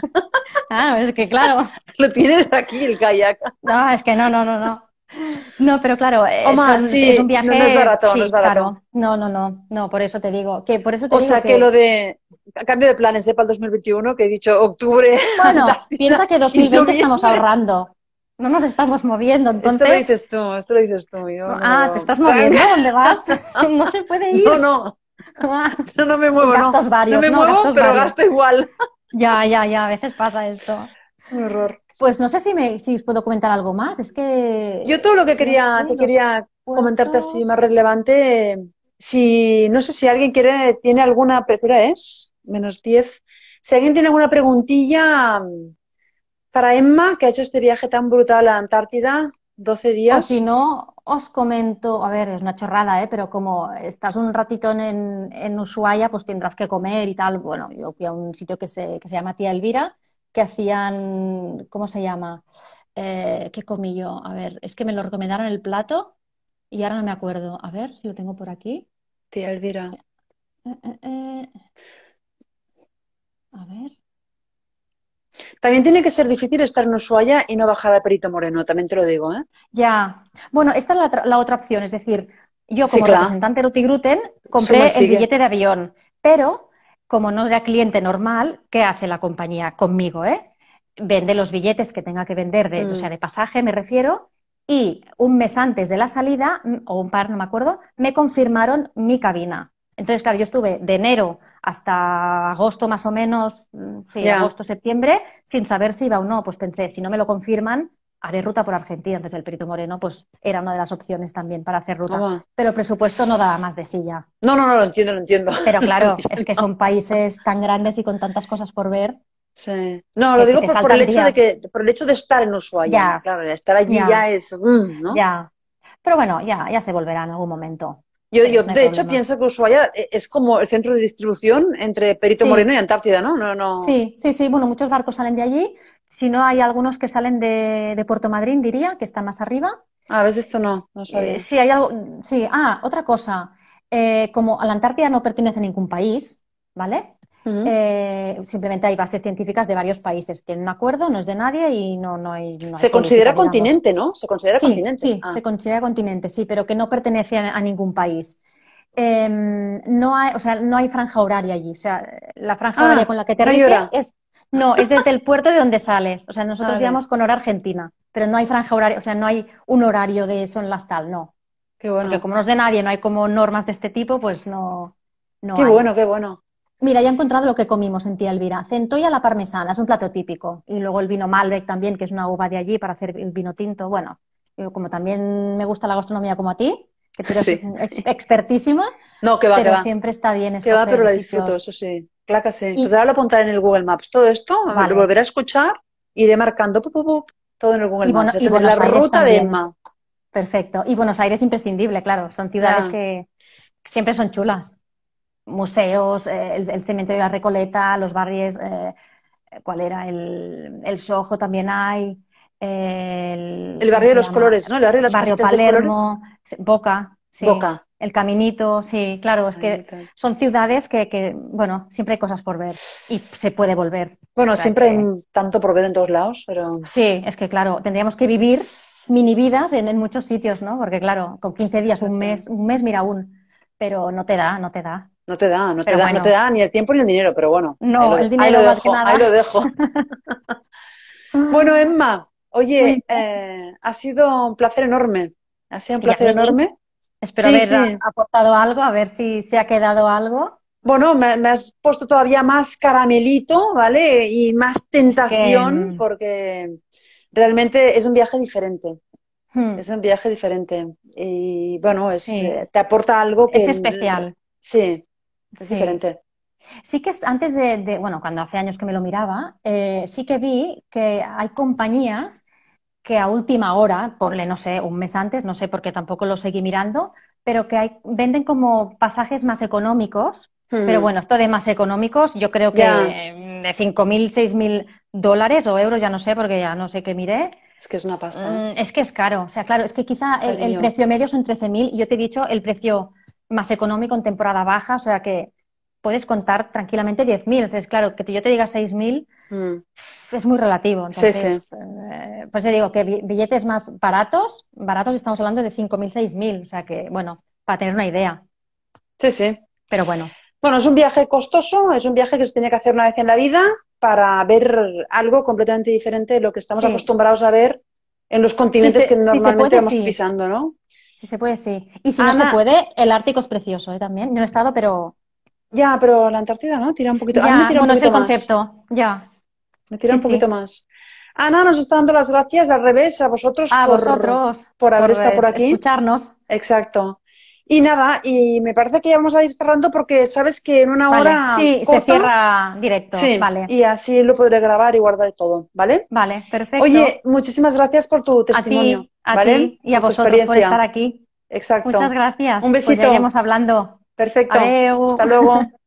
Ah, es que claro. Lo tienes aquí, el kayak. No, es que no, no, no, no. No, pero claro, eh, Omar, si es, un viaje. No, es barato, no es barato. No, no, no, no, por eso te digo. Que por eso o sea, que, lo de. cambio de planes ¿eh? para el 2021, que he dicho octubre. Bueno, piensa que 2020 estamos ahorrando. No nos estamos moviendo, entonces. Esto lo dices tú, esto lo dices tú. Yo ah, ¿te estás moviendo? ¿Dónde vas? no se puede ir. No, no. Ah, no, no me muevo. Gastos no. varios. No me muevo, pero gasto igual. Ya, ya, ya, a veces pasa esto. Un error pues no sé si me puedo comentar algo más. Es que yo todo lo que quería quería comentarte así más relevante. Si no sé si alguien quiere tiene alguna pregunta es menos diez. Si alguien tiene alguna preguntilla mm, para Emma que ha hecho este viaje tan brutal a Antártida, 12 días. O si no os comento, a ver, es una chorrada, ¿eh? pero como estás un ratito en, en Ushuaia, pues tendrás que comer y tal. Bueno, yo fui a un sitio que se, que se llama Tía Elvira que hacían, ¿cómo se llama? Eh, ¿Qué comí yo? A ver, es que me lo recomendaron el plato y ahora no me acuerdo. A ver si lo tengo por aquí. Tía Elvira. Eh, eh, a ver. También tiene que ser difícil estar en Ushuaia y no bajar al Perito Moreno, también te lo digo. ¿eh? Ya. Bueno, esta es la, otra opción, es decir, yo como representante de compré el billete de avión, pero como no era cliente normal, ¿qué hace la compañía conmigo? Eh? Vende los billetes que tenga que vender, de, o sea, mm. de pasaje me refiero, y un mes antes de la salida, mm, o un par, no me acuerdo, me confirmaron mi cabina. Entonces, claro, yo estuve de enero hasta agosto más o menos, mm, sí, agosto, septiembre, sin saber si iba o no. Pues pensé, si no me lo confirman, haré ruta por Argentina desde pues el Perito Moreno, pues era una de las opciones también para hacer ruta. Pero el presupuesto no daba más de silla. No, no, no, lo entiendo, lo entiendo. Pero claro, es que son países tan grandes y con tantas cosas por ver. Sí. No, lo digo por, el hecho de que, por el hecho de estar en Ushuaia. Ya. Claro, estar allí ya, es. Mm, ya. Pero bueno, ya, ya se volverá en algún momento. Yo, de hecho, pienso que Ushuaia eh, es como el centro de distribución entre Perito Moreno y Antártida, ¿no? No, ¿no? sí, sí, sí. Bueno, muchos barcos salen de allí, si no, hay algunos que salen de, Puerto Madryn, diría, que está más arriba. Ah, a veces esto no, no eh, sabía. sí, hay algo. Sí, ah, otra cosa. Eh, como a la Antártida no pertenece a ningún país, ¿vale? Eh, simplemente hay bases científicas de varios países. Tienen un acuerdo, no es de nadie y no, no hay. se considera continente, ¿no? Se considera continente. Sí, ah. se considera continente, sí, pero que no pertenece a, ningún país. Em, no hay, o sea, no hay franja horaria allí. O sea, la franja ah, horaria con la que te refieres es no, es desde el puerto de donde sales. O sea, nosotros ah, vale. con hora argentina, pero no hay franja horaria, o sea, no hay un horario de son las tal, no. Qué bueno. Porque como no es de nadie, no hay como normas de este tipo, pues no. qué bueno, qué bueno. Mira, ya he encontrado lo que comimos en tía Elvira. Centolla la parmesana, es un plato típico. Y luego el vino Malbec también, que es una uva de allí para hacer el vino tinto. Bueno, como también me gusta la gastronomía como a ti, que tú expertísima. que pero siempre está bien. Que va, pero la disfruto, eso sí. Clácase. Pues ahora lo apuntaré en el Google Maps. Todo esto lo volveré a escuchar, iré marcando todo en el Google y Maps. Bueno, la ruta de Emma. Perfecto. Y Buenos Aires imprescindible, claro. Son ciudades que siempre son chulas. Museos, eh, el, cementerio de la Recoleta, los barrios, eh, ¿cuál era? El, el Soho también hay. El, barrio de los colores, ¿no? El barrio de barrio Palermo, Boca, Boca. El Caminito, sí, claro, es que son ciudades que, bueno, siempre hay cosas por ver y se puede volver. Bueno, siempre hay tanto por ver en todos lados, pero... Sí, es que, claro, tendríamos que vivir mini vidas en, muchos sitios, ¿no? Porque, claro, con 15 días, un mes, un mes, mira, aún, pero no te da, no te da. No te da, no, te da, ni el tiempo ni el dinero, pero bueno. No, el dinero más Ahí lo dejo. bueno, Emma, Oye, eh, ha sido un placer enorme. Ha sido un placer enorme. Espero haber aportado algo, a ver si se ha quedado algo. Bueno, me, has puesto todavía más caramelito, ¿vale? Y más tentación, mm. porque realmente es un viaje diferente. Hmm. Es un viaje diferente. Y bueno, es, eh, te aporta algo que. Es especial. Sí, es diferente. Sí que antes de, bueno, cuando hace años que me lo miraba, eh, sí que vi que hay compañías que a última hora, ponle, no sé, un mes antes, no sé porque tampoco lo seguí mirando, pero que hay, venden como pasajes más económicos. Pero mm. bueno, esto de más económicos, yo creo que de 5.000, 6.000 dólares o euros, ya no sé, porque ya no sé qué miré. Es que es una pasta. Mm, es que es caro. O sea, claro, es que quizá el, precio medio son 13.000 yo te he dicho el precio más económico en temporada baja, o sea que puedes contar tranquilamente 10.000. Entonces, claro, que yo te diga 6.000 Mm. Es muy relativo. Entonces, eh, pues yo digo que billetes más baratos, baratos estamos hablando de 5.000, 6.000, o sea que, bueno, para tener una idea. Sí, sí. Pero bueno. Bueno, es un viaje costoso, es un viaje que se tiene que hacer una vez en la vida para ver algo completamente diferente de lo que estamos acostumbrados a ver en los continentes que normalmente estamos vamos pisando, ¿no? Si se puede, sí. Y si no se puede, el Ártico es precioso ¿eh? también. no he estado, pero... Ya, pero la Antártida, ¿no? Tira un poquito. es el concepto, ya. Me tira un poquito más. Ana ah, nos está dando las gracias al revés, a vosotros, a por, vosotros por haber estado por aquí. Escucharnos. Exacto. Y nada, y me parece que ya vamos a ir cerrando porque sabes que en una hora. se cierra directo. vale. Y así lo podré grabar y guardar todo, ¿vale? Vale, perfecto. Oye, muchísimas gracias por tu testimonio. y a vosotros por estar aquí. Exacto. Muchas gracias. Un pues besito. Pues hablando. Perfecto. Hasta luego.